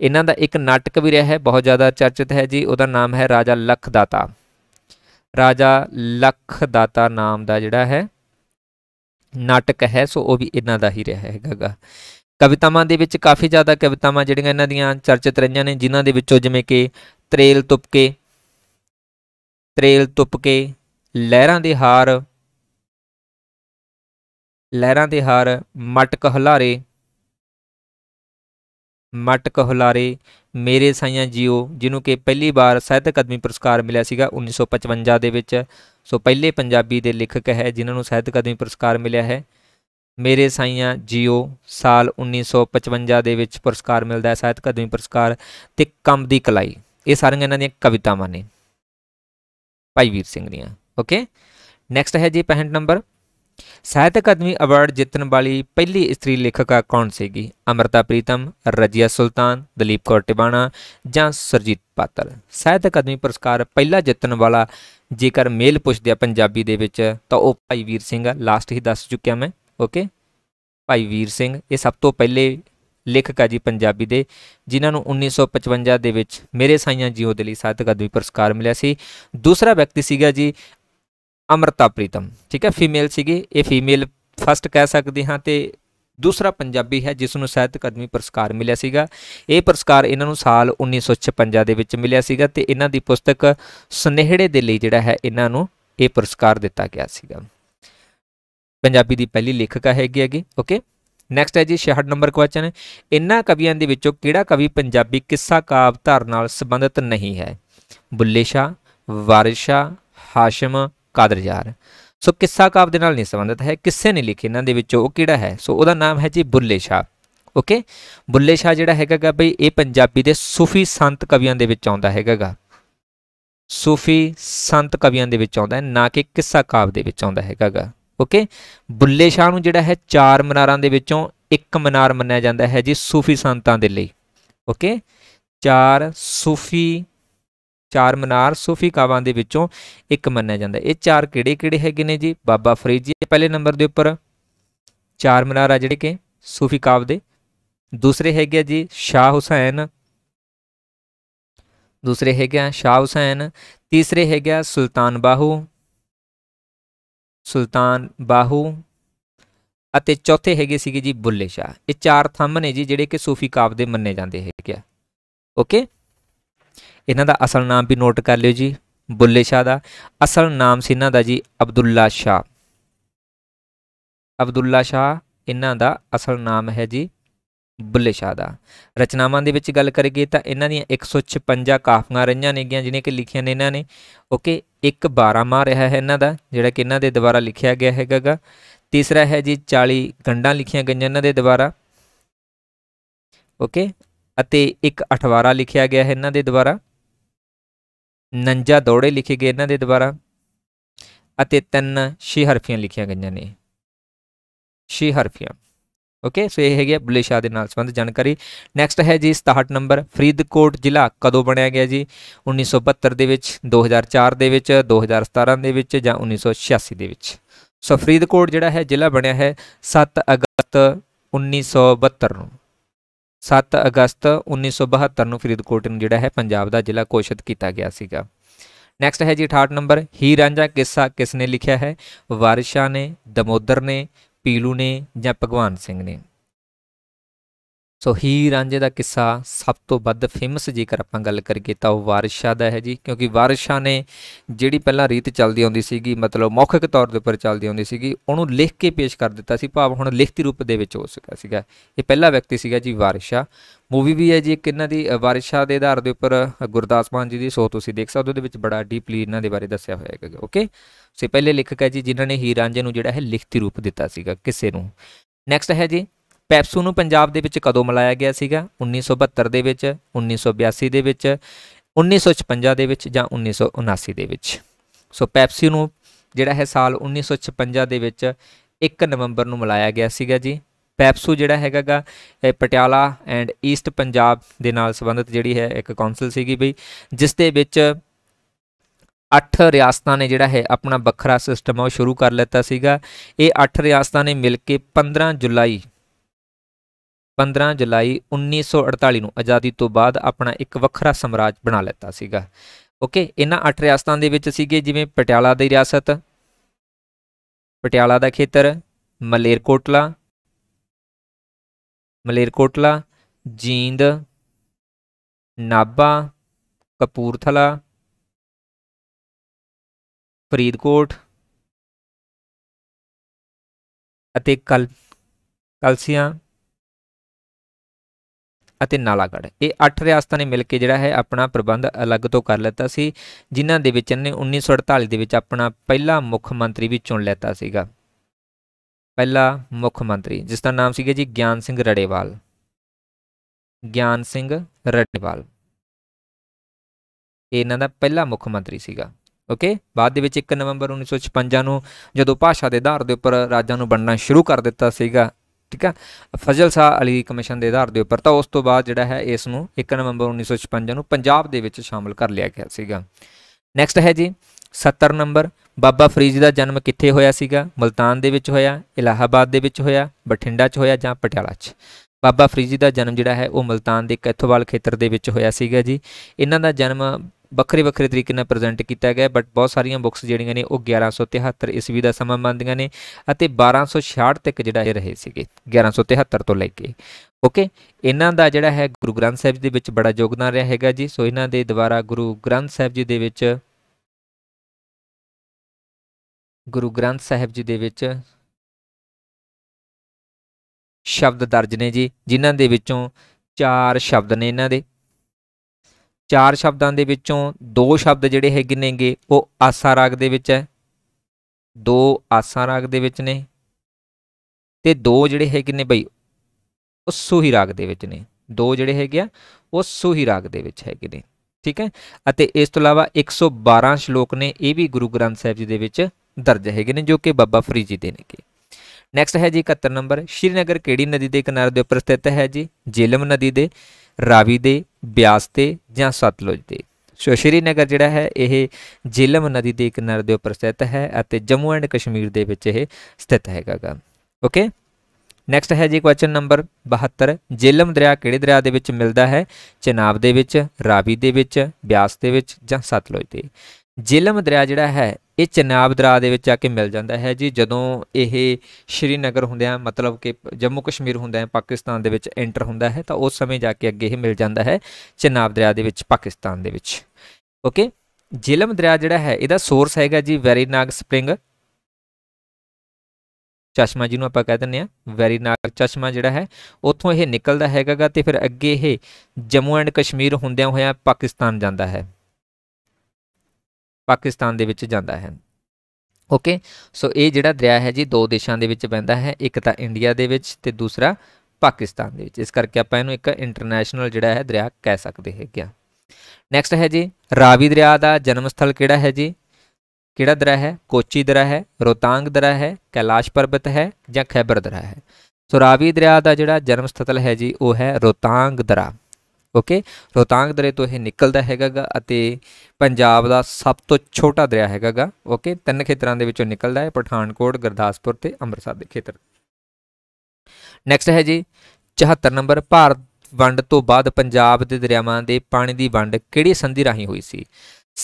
ਇਹਨਾਂ ਦਾ ਇੱਕ ਨਾਟਕ ਵੀ ਰਿਹਾ ਹੈ ਬਹੁਤ ਜ਼ਿਆਦਾ ਚਰਚਿਤ ਹੈ ਜੀ ਉਹਦਾ ਨਾਮ ਹੈ ਰਾਜਾ ਲਖਦਾਤਾ ਰਾਜਾ ਲਖਦਾਤਾ ਨਾਮ ਦਾ ਜਿਹੜਾ ਹੈ ਨਾਟਕ ਹੈ ਸੋ ਉਹ ਵੀ ਇਹਨਾਂ ਦਾ ਹੀ ਰਿਹਾ ਹੈਗਾਗਾ ਕਵਿਤਾਵਾਂ ਦੇ ਵਿੱਚ ਕਾਫੀ ਜ਼ਿਆਦਾ ਕਵਿਤਾਵਾਂ ਜਿਹੜੀਆਂ ਇਹਨਾਂ ਦੀਆਂ ਚਰਚਿਤ ਰਹੀਆਂ ਨੇ ਜਿਨ੍ਹਾਂ ਦੇ ਵਿੱਚੋਂ ਜਿਵੇਂ ਕਿ ਤਰੇਲ ਤੁਪਕੇ ਤਰੇਲ ਤੁਪਕੇ ਲਹਿਰਾਂ ਦੇ ਹਾਰ ਲਹਿਰਾਂ ਦੇ ਹਾਰ ਮਟਕ ਹੁਲਾਰੇ ਮਟਕ ਹੁਲਾਰੇ ਮੇਰੇ ਸਾਈਆਂ ਜੀਓ ਜਿਹਨੂੰ ਕਿ ਪਹਿਲੀ ਵਾਰ ਸਾਹਿਤ ਅਕਾਦਮੀ ਪੁਰਸਕਾਰ ਮਿਲਿਆ ਸੀਗਾ 1955 ਦੇ ਵਿੱਚ ਸੋ ਪਹਿਲੇ ਪੰਜਾਬੀ ਦੇ ਲੇਖਕ ਹੈ ਜਿਨ੍ਹਾਂ ਨੂੰ ਸਾਹਿਤ ਅਕਾਦਮੀ ਪੁਰਸਕਾਰ ਮਿਲਿਆ ਹੈ ਮੇਰੇ ਸਾਈਆਂ ਜੀਓ ਸਾਲ 1955 ਦੇ ਵਿੱਚ ਪੁਰਸਕਾਰ ਮਿਲਦਾ ਹੈ ਸਾਹਿਤ ਅਕਾਦਮੀ ਪੁਰਸਕਾਰ ਤੇ ਕੰਮ ਦੀ ਕਲਾਈ ਇਹ ਸਾਰੀਆਂ ਇਹਨਾਂ ਦੀਆਂ ਕਵਿਤਾਵਾਂ ਨੇ ਭਾਈ ਵੀਰ ਸਿੰਘ ਦੀਆਂ ਓਕੇ ਨੈਕਸਟ ਹੈ ਜੀ 65 ਨੰਬਰ ਸਾਹਿਤ ਅਕਾਦਮੀ ਅਵਾਰਡ ਜਿੱਤਣ ਵਾਲੀ ਪਹਿਲੀ ਇਸਤਰੀ ਲੇਖਕਾ ਕੌਣ ਸੀਗੀ ਅਮਰਤਾ ਪ੍ਰੀਤਮ ਰਜੀਆ ਸੁਲਤਾਨ ਦਲੀਪ ਕੌਰ ਟਿਵਾਣਾ ਜਾਂ ਸਰਜੀਤ ਪਾਤਰ ਸਾਹਿਤ ਅਕਾਦਮੀ ਪੁਰਸਕਾਰ ਪਹਿਲਾ ਜਿੱਤਣ ਵਾਲਾ ਜੇਕਰ ਮੇਲ ਪੁੱਛਦੇ ਆ ਪੰਜਾਬੀ ਦੇ ਵਿੱਚ ਤਾਂ ਉਹ ਭਾਈ ਵੀਰ ਸਿੰਘ ਆ ਲਾਸਟ ਹੀ ਦੱਸ ਚੁੱਕਿਆ ਮੈਂ ਓਕੇ ਭਾਈ ਵੀਰ ਸਿੰਘ ਇਹ ਸਭ ਤੋਂ ਪਹਿਲੇ ਲੇਖਕ ਆ ਜੀ ਪੰਜਾਬੀ ਦੇ ਜਿਨ੍ਹਾਂ ਨੂੰ 1955 ਦੇ ਵਿੱਚ ਮੇਰੇ ਸਾਈਆਂ ਜੀਓ ਦੇ ਲਈ ਸਾਹਿਤ ਅਕਾਦਮੀ ਪੁਰਸਕਾਰ ਮਿਲਿਆ ਸੀ ਦੂਸਰਾ ਵਿਅਕਤੀ ਸੀਗਾ ਜੀ ਅਮਰਤਾ ਪ੍ਰੀਤਮ ਠੀਕ ਹੈ ਫੀਮੇਲ ਸੀਗੀ ਇਹ ਫੀਮੇਲ ਫਸਟ ਕਹਿ ਸਕਦੇ ਹਾਂ ਤੇ ਦੂਸਰਾ ਪੰਜਾਬੀ ਹੈ ਜਿਸ ਨੂੰ ਸਾਹਿਤ ਅਕਾਦਮੀ ਪੁਰਸਕਾਰ ਮਿਲਿਆ ਸੀਗਾ ਇਹ ਪੁਰਸਕਾਰ ਇਹਨਾਂ ਨੂੰ ਸਾਲ 1956 ਦੇ ਵਿੱਚ ਮਿਲਿਆ ਸੀਗਾ ਤੇ ਇਹਨਾਂ ਦੀ ਪੁਸਤਕ ਸੁਨੇਹੜੇ ਦੇ ਲਈ ਜਿਹੜਾ ਹੈ ਇਹਨਾਂ ਨੂੰ ਇਹ ਪੁਰਸਕਾਰ ਦਿੱਤਾ ਗਿਆ ਸੀਗਾ ਪੰਜਾਬੀ ਦੀ ਪਹਿਲੀ ਲੇਖਕਾ ਹੈਗੀ ਹੈਗੀ ਓਕੇ ਨੈਕਸਟ ਹੈ ਜੀ 66 ਨੰਬਰ ਕੁਐਸਚਨ ਇਹਨਾਂ ਕਵੀਆਂ ਦੇ ਵਿੱਚੋਂ ਕਿਹੜਾ ਕਵੀ ਪੰਜਾਬੀ ਕਿੱਸਾ ਕਾਵਿ ਧਾਰ ਨਾਲ ਸੰਬੰਧਿਤ ਨਹੀਂ ਹੈ ਬੁੱਲੇ ਸ਼ਾ ਵਾਰਿਸ਼ਾ ਹਾਸ਼ਮ ਕਾਦਰ ਯਾਰ ਸੋ ਕਿੱਸਾ ਕਾਵ ਦੇ ਨਾਲ ਨਹੀਂ ਸੰਬੰਧਿਤ ਹੈ ਕਿਸੇ ਨੇ ਲਿਖੇ ਇਹਨਾਂ ਦੇ ਵਿੱਚੋਂ ਉਹ ਕਿਹੜਾ ਹੈ ਸੋ ਉਹਦਾ ਨਾਮ ਹੈ ਜੀ ਬੁੱਲੇ ਸ਼ਾਹ ਓਕੇ ਬੁੱਲੇ ਸ਼ਾਹ ਜਿਹੜਾ ਹੈਗਾਗਾ ਬਈ ਇਹ ਪੰਜਾਬੀ ਦੇ ਸੂਫੀ ਸੰਤ ਕਵੀਆਂ ਦੇ ਵਿੱਚ ਆਉਂਦਾ ਹੈਗਾਗਾ ਸੂਫੀ ਸੰਤ ਕਵੀਆਂ ਦੇ ਵਿੱਚ ਆਉਂਦਾ ਹੈ ਨਾ ਕਿ ਕਿੱਸਾ ਕਾਵ ਦੇ ਵਿੱਚ ਆਉਂਦਾ ਹੈਗਾਗਾ ਓਕੇ ਬੁੱਲੇ ਸ਼ਾਹ ਨੂੰ ਜਿਹੜਾ ਹੈ ਚਾਰ ਮਨਾਰਾਂ ਦੇ ਵਿੱਚੋਂ ਇੱਕ ਮਨਾਰ ਮੰਨਿਆ ਜਾਂਦਾ ਹੈ ਜੀ ਸੂਫੀ ਸੰਤਾਂ ਦੇ ਲਈ ਓਕੇ ਚਾਰ ਸੂਫੀ ਚਾਰ ਮਨਾਰ ਸੂਫੀ ਕਾਵਾਂ ਦੇ ਵਿੱਚੋਂ ਇੱਕ ਮੰਨਿਆ ਜਾਂਦਾ ਇਹ ਚਾਰ ਕਿਹੜੇ-ਕਿਹੜੇ ਹੈਗੇ ਨੇ ਜੀ ਬਾਬਾ ਫਰੀਦ ਜੀ ਪਹਿਲੇ ਨੰਬਰ ਦੇ ਉੱਪਰ ਚਾਰ ਮਨਾਰ ਆ ਜਿਹੜੇ ਕਿ ਸੂਫੀ ਕਾਵ ਦੇ ਦੂਸਰੇ ਹੈਗੇ ਆ ਜੀ ਸ਼ਾਹ ਹੁਸੈਨ ਦੂਸਰੇ ਹੈਗੇ ਆ ਸ਼ਾਹ ਹੁਸੈਨ ਤੀਸਰੇ ਹੈਗੇ ਆ ਸੁਲਤਾਨ ਬਾਹੂ ਸੁਲਤਾਨ ਬਾਹੂ ਅਤੇ ਚੌਥੇ ਹੈਗੇ ਸੀਗੇ ਜੀ ਬੁੱਲੇ ਸ਼ਾਹ ਇਹ ਚਾਰ ਥੰਮ ਨੇ ਜੀ ਜਿਹੜੇ ਕਿ ਸੂਫੀ ਕਾਵ ਦੇ ਮੰਨੇ ਜਾਂਦੇ ਹੈਗੇ ਆ ਓਕੇ ਇਹਨਾਂ ਦਾ ਅਸਲ ਨਾਮ ਵੀ ਨੋਟ ਕਰ ਲਿਓ ਜੀ ਬੁੱਲੇ ਸ਼ਾਹ ਦਾ ਅਸਲ ਨਾਮ ਸੀ ਇਹਨਾਂ ਦਾ ਜੀ ਅਬਦੁੱਲਾ ਸ਼ਾਹ ਅਬਦੁੱਲਾ ਸ਼ਾਹ ਇਹਨਾਂ ਦਾ ਅਸਲ ਨਾਮ ਹੈ ਜੀ ਬੁੱਲੇ ਸ਼ਾਹ ਦਾ ਰਚਨਾਵਾਂ ਦੇ ਵਿੱਚ ਗੱਲ ਕਰੀਏ ਤਾਂ ਇਹਨਾਂ ਦੀਆਂ 156 ਕਾਫੀਆਂ ਰਹੀਆਂ ਨੇਗੀਆਂ ਜਿਹਨੇ ਕਿ ਲਿਖੀਆਂ ਨੇ ਇਹਨਾਂ ਨੇ ਓਕੇ ਇੱਕ 12 ਮਾ ਰਿਹਾ ਹੈ ਇਹਨਾਂ ਦਾ ਜਿਹੜਾ ਕਿ ਇਹਨਾਂ ਦੇ ਦੁਆਰਾ ਲਿਖਿਆ ਗਿਆ ਹੈਗਾਗਾ ਤੀਸਰਾ ਹੈ ਜੀ 40 ਗੰਡਾਂ ਲਿਖੀਆਂ ਗਈਆਂ ਇਹਨਾਂ ਦੇ ਦੁਆਰਾ ਓਕੇ ਅਤੇ ਇੱਕ 18 ਲਿਖਿਆ ਗਿਆ ਹੈ ਇਹਨਾਂ ਦੇ ਦੁਆਰਾ 49 ਦੌੜੇ ਲਿਖੇ ਗਏ ਇਹਨਾਂ ਦੇ ਦੁਆਰਾ ਅਤੇ ਤਿੰਨ ਛੇ ਹਰਫੀਆਂ ਲਿਖੀਆਂ ਗਈਆਂ ਨੇ ਛੇ ਹਰਫੀਆਂ ਓਕੇ ਸੋ ਇਹ ਹੈਗੀ ਸ਼ਾਹ ਦੇ ਨਾਲ ਸੰਬੰਧ ਜਾਣਕਾਰੀ ਨੈਕਸਟ ਹੈ ਜੀ 67 ਨੰਬਰ ਫਰੀਦਕੋਟ ਜ਼ਿਲ੍ਹਾ ਕਦੋਂ ਬਣਿਆ ਗਿਆ ਜੀ 1972 ਦੇ ਵਿੱਚ 2004 ਦੇ ਵਿੱਚ 2017 ਦੇ ਵਿੱਚ ਜਾਂ 1986 ਦੇ ਵਿੱਚ ਸੋ ਫਰੀਦਕੋਟ ਜਿਹੜਾ ਹੈ ਜ਼ਿਲ੍ਹਾ ਬਣਿਆ ਹੈ 7 ਅਗਸਤ 1972 ਨੂੰ 7 ਅਗਸਤ 1972 ਨੂੰ ਫਰੀਦਕੋਟ ਨੂੰ ਜਿਹੜਾ ਹੈ ਪੰਜਾਬ ਦਾ ਜ਼ਿਲ੍ਹਾ ਘੋਸ਼ਿਤ ਕੀਤਾ ਗਿਆ ਸੀਗਾ ਨੈਕਸਟ ਹੈ ਜੀ 68 ਨੰਬਰ ਹੀ ਰਾਂਝਾ ਕਿੱਸਾ ਕਿਸ ਨੇ ਲਿਖਿਆ ਹੈ ਵਾਰਿਸ਼ਾ ਨੇ ਦਮੋਦਰ ਨੇ ਪੀਲੂ ਨੇ ਜਾਂ ਭਗਵਾਨ ਸਿੰਘ ਨੇ ਸੋ ਹੀਰ ਰਾਂਝੇ ਦਾ ਕਿੱਸਾ ਸਭ ਤੋਂ ਵੱਧ ਫੇਮਸ ਜੇਕਰ ਆਪਾਂ ਗੱਲ ਕਰੀਏ ਤਾਂ ਉਹ ਵਾਰਿਸ਼ਾ ਦਾ ਹੈ ਜੀ ਕਿਉਂਕਿ ਵਾਰਿਸ਼ਾ ਨੇ ਜਿਹੜੀ ਪਹਿਲਾਂ ਰੀਤ ਚੱਲਦੀ ਆਉਂਦੀ ਸੀਗੀ ਮਤਲਬ ਮੌਖਿਕ ਤੌਰ ਦੇ ਉੱਪਰ ਚੱਲਦੀ ਆਉਂਦੀ ਸੀਗੀ ਉਹਨੂੰ ਲਿਖ ਕੇ ਪੇਸ਼ ਕਰ ਦਿੱਤਾ ਸੀ ਭਾਵ ਹੁਣ ਲਿਖਤੀ ਰੂਪ ਦੇ ਵਿੱਚ ਹੋ ਸਕਾ ਸੀਗਾ ਇਹ ਪਹਿਲਾ ਵਿਅਕਤੀ ਸੀਗਾ ਜੀ ਵਾਰਿਸ਼ਾ ਮੂਵੀ ਵੀ ਹੈ ਜੀ ਇੱਕ ਇਹਨਾਂ ਦੀ ਵਾਰਿਸ਼ਾ ਦੇ ਆਧਾਰ ਦੇ ਉੱਪਰ ਗੁਰਦਾਸ ਮਾਨ ਜੀ ਦੀ ਸੋ ਤੁਸੀਂ ਦੇਖ ਸਕਦੇ ਹੋ ਉਹਦੇ ਵਿੱਚ ਬੜਾ ਡੀਪਲੀ ਇਹਨਾਂ ਦੇ ਬਾਰੇ ਦੱਸਿਆ ਹੋਇਆ ਹੈਗਾ ਓਕੇ ਸੇ ਪਹਿਲੇ ਲੇਖਕ ਹੈ ਜੀ ਜਿਨ੍ਹਾਂ ਨੇ ਹੀਰ ਰਾਂਝੇ ਨੂੰ ਜਿਹੜਾ ਹੈ ਲਿਖਤੀ ਰੂਪ ਦਿੱਤਾ ਸੀਗਾ ਕਿਸੇ ਨੂੰ ਨੈਕਸਟ ਹੈ ਜੀ ਪੈਪਸੂ ਨੂੰ ਪੰਜਾਬ ਦੇ ਵਿੱਚ ਕਦੋਂ ਮਿਲਾਇਆ ਗਿਆ ਸੀਗਾ 1972 ਦੇ ਵਿੱਚ 1982 ਦੇ ਵਿੱਚ 1956 ਦੇ ਵਿੱਚ ਜਾਂ 1979 ਦੇ ਵਿੱਚ ਸੋ ਪੈਪਸੀ ਨੂੰ ਜਿਹੜਾ ਹੈ ਸਾਲ 1956 ਦੇ ਵਿੱਚ 1 ਨਵੰਬਰ ਨੂੰ ਮਿਲਾਇਆ ਗਿਆ ਸੀਗਾ ਜੀ ਪੈਪਸੂ ਜਿਹੜਾ ਹੈਗਾਗਾ ਪਟਿਆਲਾ ਐਂਡ ਈਸਟ ਪੰਜਾਬ ਦੇ ਨਾਲ ਸੰਬੰਧਿਤ ਜਿਹੜੀ ਹੈ ਇੱਕ ਕਾਉਂਸਲ ਸੀਗੀ ਬਈ ਜਿਸ ਦੇ ਵਿੱਚ ਅੱਠ ਰਿਆਸਤਾਂ ਨੇ ਜਿਹੜਾ ਹੈ ਆਪਣਾ ਵੱਖਰਾ ਸਿਸਟਮ ਉਹ ਸ਼ੁਰੂ ਕਰ ਲਿੱਤਾ ਸੀਗਾ ਇਹ ਅੱਠ ਰਿਆਸਤਾਂ ਨੇ ਮਿਲ ਕੇ 15 ਜੁਲਾਈ 15 ਜੁਲਾਈ 1948 ਨੂੰ ਆਜ਼ਾਦੀ ਤੋਂ ਬਾਅਦ ਆਪਣਾ ਇੱਕ ਵੱਖਰਾ ਸਮਰਾਜ ਬਣਾ ਲੈਤਾ ਸੀਗਾ ਓਕੇ ਇਹਨਾਂ ਅੱਠ ਰਿਆਸਤਾਂ ਦੇ ਵਿੱਚ ਸੀਗੇ ਜਿਵੇਂ ਪਟਿਆਲਾ ਦੀ ਰਿਆਸਤ ਪਟਿਆਲਾ ਦਾ ਖੇਤਰ ਮਲੇਰਕੋਟਲਾ ਮਲੇਰਕੋਟਲਾ ਜੀਂਦ ਨਾਭਾ ਕਪੂਰਥਲਾ ਫਰੀਦਕੋਟ ਅਤੇ ਕਲ ਕਲਸੀਆਂ ਅਤੇ ਨਾਲਾਗੜ ਇਹ 8 ਰਿਆਸਤਾਂ ਨੇ ਮਿਲ ਕੇ ਜਿਹੜਾ ਹੈ ਆਪਣਾ ਪ੍ਰਬੰਧ ਅਲੱਗ ਤੋਂ ਕਰ ਲਿੱਤਾ ਸੀ ਜਿਨ੍ਹਾਂ ਦੇ ਵਿੱਚ ਇਹਨੇ 1948 ਦੇ ਵਿੱਚ ਆਪਣਾ ਪਹਿਲਾ ਮੁੱਖ ਮੰਤਰੀ ਵੀ ਚੁਣ ਲਿੱਤਾ ਸੀਗਾ ਪਹਿਲਾ ਮੁੱਖ ਮੰਤਰੀ ਜਿਸ ਦਾ ਨਾਮ ਸੀਗਾ ਜੀ ਗਿਆਨ ਸਿੰਘ ਰੜੇਵਾਲ ਗਿਆਨ ਸਿੰਘ ਰੜੇਵਾਲ ਇਹਨਾਂ ਦਾ ਪਹਿਲਾ ਮੁੱਖ ਮੰਤਰੀ ਸੀਗਾ ਓਕੇ ਬਾਅਦ ਦੇ ਵਿੱਚ 1 ਨਵੰਬਰ 1956 ਨੂੰ ਜਦੋਂ ਭਾਸ਼ਾ ਦੇ ਆਧਾਰ ਦੇ ਉੱਪਰ ਰਾਜਾਂ ਨੂੰ ਵੰਡਣਾ ਸ਼ੁਰੂ ਕਰ ਦਿੱਤਾ ਸੀਗਾ ਠੀਕ ਆ ਫਜ਼ਲ ਸ਼ਾਹ ਅਲੀ ਕਮਿਸ਼ਨ ਦੇ ਆਧਾਰ ਦੇ ਉੱਪਰ ਤਾਂ ਉਸ ਤੋਂ ਬਾਅਦ ਜਿਹੜਾ ਹੈ ਇਸ ਨੂੰ 1 ਨਵੰਬਰ 1956 ਨੂੰ ਪੰਜਾਬ ਦੇ ਵਿੱਚ ਸ਼ਾਮਲ ਕਰ ਲਿਆ ਗਿਆ ਸੀਗਾ ਨੈਕਸਟ ਹੈ ਜੀ 70 ਨੰਬਰ ਬਾਬਾ ਫਰੀਦ ਦਾ ਜਨਮ ਕਿੱਥੇ ਹੋਇਆ ਸੀਗਾ ਮਲਤਾਨ ਦੇ ਵਿੱਚ ਹੋਇਆ ਇਲਾਹਾਬਾਦ ਦੇ ਵਿੱਚ ਹੋਇਆ ਬਠਿੰਡਾ 'ਚ ਹੋਇਆ ਜਾਂ ਪਟਿਆਲਾ 'ਚ ਬਾਬਾ ਫਰੀਦ ਦਾ ਜਨਮ ਜਿਹੜਾ ਹੈ ਉਹ ਮਲਤਾਨ ਦੇ ਕੈਥੋਵਾਲ ਖੇਤਰ ਦੇ ਵਿੱਚ ਹੋਇਆ ਸੀਗਾ ਜੀ ਇਹਨਾਂ ਦਾ ਜਨਮ ਵੱਖਰੇ ਵੱਖਰੇ ਤਰੀਕੇ ਨਾਲ ਪ੍ਰੈਜ਼ੈਂਟ ਕੀਤਾ ਗਿਆ ਬਟ ਬਹੁਤ ਸਾਰੀਆਂ ਬੁੱਕਸ ਜਿਹੜੀਆਂ ਨੇ ਉਹ 1173 ਈਸਵੀ ਦਾ ਸਮਾਂ ਮੰਨਦੀਆਂ ਨੇ ਅਤੇ 1266 ਤੱਕ ਜਿਹੜਾ ਇਹ ਰਹੇ ਸੀਗੇ 1173 ਤੋਂ ਲੈ ਕੇ ਓਕੇ ਇਹਨਾਂ ਦਾ ਜਿਹੜਾ ਹੈ ਗੁਰੂ ਗ੍ਰੰਥ ਸਾਹਿਬ ਜੀ ਦੇ ਵਿੱਚ ਬੜਾ ਯੋਗਦਾਨ ਰਿਹਾ ਹੈਗਾ ਜੀ ਸੋ ਇਹਨਾਂ ਦੇ ਦੁਆਰਾ ਗੁਰੂ ਗ੍ਰੰਥ ਸਾਹਿਬ ਜੀ ਦੇ ਵਿੱਚ ਗੁਰੂ ਗ੍ਰੰਥ ਸਾਹਿਬ ਜੀ ਦੇ ਵਿੱਚ ਸ਼ਬਦ ਦਰਜ ਨੇ ਜੀ ਜਿਨ੍ਹਾਂ ਦੇ ਵਿੱਚੋਂ ਚਾਰ ਸ਼ਬਦ ਨੇ ਇਹਨਾਂ ਦੇ ਚਾਰ ਸ਼ਬਦਾਂ ਦੇ ਵਿੱਚੋਂ ਦੋ ਸ਼ਬਦ ਜਿਹੜੇ ਹੈਗੇ ਨੇਗੇ ਉਹ ਆਸਾ ਰਾਗ ਦੇ ਵਿੱਚ ਹੈ ਦੋ ਆਸਾ ਰਾਗ ਦੇ ਵਿੱਚ ਨੇ ਤੇ ਦੋ ਜਿਹੜੇ ਹੈਗੇ ਨੇ ਬਈ ਉਹ ਸੂਹੀ ਰਾਗ ਦੇ ਵਿੱਚ ਨੇ ਦੋ ਜਿਹੜੇ ਹੈਗੇ ਆ ਉਹ ਸੂਹੀ ਰਾਗ ਦੇ ਵਿੱਚ ਹੈਗੇ ਨੇ ਠੀਕ ਹੈ ਅਤੇ ਇਸ ਤੋਂ ਇਲਾਵਾ 112 ਸ਼ਲੋਕ ਨੇ ਇਹ ਵੀ ਗੁਰੂ ਗ੍ਰੰਥ ਸਾਹਿਬ ਜੀ ਦੇ ਵਿੱਚ ਦਰਜ ਹੈਗੇ ਨੇ ਜੋ ਕਿ ਬਾਬਾ ਫਰੀਦ ਜੀ ਦੇ ਨੇਗੇ ਨੈਕਸਟ ਹੈ ਜੀ 71 ਨੰਬਰ ਸ਼੍ਰੀਨਗਰ ਕਿਹੜੀ ਨਦੀ ਦੇ ਕਿਨਾਰੇ ਦੇ ਉੱਪਰ ਸਥਿਤ ਹੈ ਜੀ ਜੇਲਮ ਨਦੀ ਦੇ ਰਾਵੀ ਦੇ ਬਿਆਸ ਤੇ ਜਾਂ ਸਤਲੁਜ ਦੇ ਸੋ ਸ਼੍ਰੀਨਗਰ ਜਿਹੜਾ ਹੈ ਇਹ ਜੇਲਮ ਨਦੀ ਦੇ ਕਿਨਾਰੇ ਦੇ ਉੱਪਰ ਸਥਿਤ ਹੈ ਅਤੇ ਜੰਮੂ ਐਂਡ ਕਸ਼ਮੀਰ ਦੇ ਵਿੱਚ ਇਹ ਸਥਿਤ ਹੈਗਾਗਾ ਓਕੇ ਨੈਕਸਟ ਹੈ ਜੀ ਕੁਐਸਚਨ ਨੰਬਰ 72 ਜੇਲਮ ਦਰਿਆ ਕਿਹੜੇ ਦਰਿਆ ਦੇ ਵਿੱਚ ਮਿਲਦਾ ਹੈ ਚਨਾਬ ਦੇ ਵਿੱਚ ਰਾਵੀ ਦੇ ਵਿੱਚ ਬਿਆਸ ਦੇ ਵਿੱਚ ਜਾਂ ਸਤਲੁਜ ਦੇ ਜੇਲਮ ਦਰਿਆ ਜਿਹੜਾ ਹੈ ਇਹ ਚਨਾਬ ਦਰਿਆ ਦੇ ਵਿੱਚ ਆ ਕੇ ਮਿਲ ਜਾਂਦਾ ਹੈ ਜੀ ਜਦੋਂ ਇਹ ਸ਼੍ਰੀਨਗਰ ਹੁੰਦਿਆਂ ਮਤਲਬ ਕਿ ਜੰਮੂ ਕਸ਼ਮੀਰ ਹੁੰਦਿਆਂ ਪਾਕਿਸਤਾਨ ਦੇ ਵਿੱਚ ਐਂਟਰ ਹੁੰਦਾ ਹੈ ਤਾਂ ਉਸ ਸਮੇਂ ਜਾ ਕੇ ਅੱਗੇ ਇਹ ਮਿਲ ਜਾਂਦਾ ਹੈ ਚਨਾਬ ਦਰਿਆ ਦੇ ਵਿੱਚ ਪਾਕਿਸਤਾਨ ਦੇ ਵਿੱਚ ਓਕੇ ਜੇਲਮ ਦਰਿਆ ਜਿਹੜਾ ਹੈ ਇਹਦਾ ਸੋਰਸ ਹੈਗਾ ਜੀ ਵੈਰੀ ਨਾਗ ਸਪ੍ਰਿੰਗ ਚਸ਼ਮਾ ਜਿਹਨੂੰ ਆਪਾਂ ਕਹਿ ਦਿੰਦੇ ਆ ਨਾਗ ਚਸ਼ਮਾ ਜਿਹੜਾ ਹੈ ਉੱਥੋਂ ਇਹ ਨਿਕਲਦਾ ਹੈਗਾਗਾ ਤੇ ਫਿਰ ਅੱਗੇ ਇਹ ਜੰਮੂ ਐਂਡ ਕਸ਼ਮੀਰ ਹੁੰਦਿਆਂ ਹੋਇਆ ਪਾਕਿਸਤਾਨ ਜਾਂਦਾ ਹੈ ਪਾਕਿਸਤਾਨ ਦੇ ਵਿੱਚ ਜਾਂਦਾ ਹੈ ਓਕੇ ਸੋ ਇਹ ਜਿਹੜਾ ਦਰਿਆ ਹੈ ਜੀ ਦੋ ਦੇਸ਼ਾਂ ਦੇ ਵਿੱਚ ਵਹਿੰਦਾ ਹੈ ਇੱਕ ਤਾਂ ਇੰਡੀਆ ਦੇ ਵਿੱਚ ਤੇ ਦੂਸਰਾ ਪਾਕਿਸਤਾਨ ਦੇ ਵਿੱਚ ਇਸ ਕਰਕੇ ਆਪਾਂ ਇਹਨੂੰ ਇੱਕ ਇੰਟਰਨੈਸ਼ਨਲ ਜਿਹੜਾ ਹੈ ਦਰਿਆ ਕਹਿ ਸਕਦੇ ਹੈਗੇ ਗਿਆ ਨੈਕਸਟ ਹੈ ਜੀ ਰਾਵੀ ਦਰਿਆ ਦਾ ਜਨਮ ਸਥਲ ਕਿਹੜਾ ਹੈ ਜੀ ਕਿਹੜਾ ਦਰਿਆ ਹੈ ਕੋਚੀ ਦਰਿਆ ਹੈ ਰੋਤਾਂਗ ਦਰਿਆ ਹੈ ਕੈਲਾਸ਼ ਪਰਬਤ ਹੈ ਜਾਂ ਖੈਬਰ ਦਰਿਆ ਹੈ ਸੋ ਰਾਵੀ ਦਰਿਆ ਦਾ ਜਿਹੜਾ ਜਨਮ ਸਥਲ ਹੈ ਜੀ ਉਹ ਹੈ ਰੋਤਾਂਗ ਦਰਿਆ ਓਕੇ ਰੋਹਤਾਂਗ ਦਰੇ ਤੋਂ ਇਹ ਨਿਕਲਦਾ ਹੈਗਾਗਾ ਅਤੇ ਪੰਜਾਬ ਦਾ ਸਭ ਤੋਂ ਛੋਟਾ ਦਰਿਆ ਹੈਗਾਗਾ ਓਕੇ ਤਿੰਨ ਖੇਤਰਾਂ ਦੇ ਵਿੱਚੋਂ ਨਿਕਲਦਾ ਹੈ ਪਠਾਨਕੋਟ ਗੁਰਦਾਸਪੁਰ ਤੇ ਅੰਮ੍ਰਿਤਸਰ ਦੇ ਖੇਤਰ ਨੈਕਸਟ ਹੈ ਜੀ 74 ਨੰਬਰ ਭਾਰਤ ਵੰਡ ਤੋਂ ਬਾਅਦ ਪੰਜਾਬ ਦੇ ਦਰਿਆਵਾਂ ਦੇ ਪਾਣੀ ਦੀ ਵੰਡ ਕਿਹੜੀ ਸੰਧੀ ਰਾਹੀਂ ਹੋਈ ਸੀ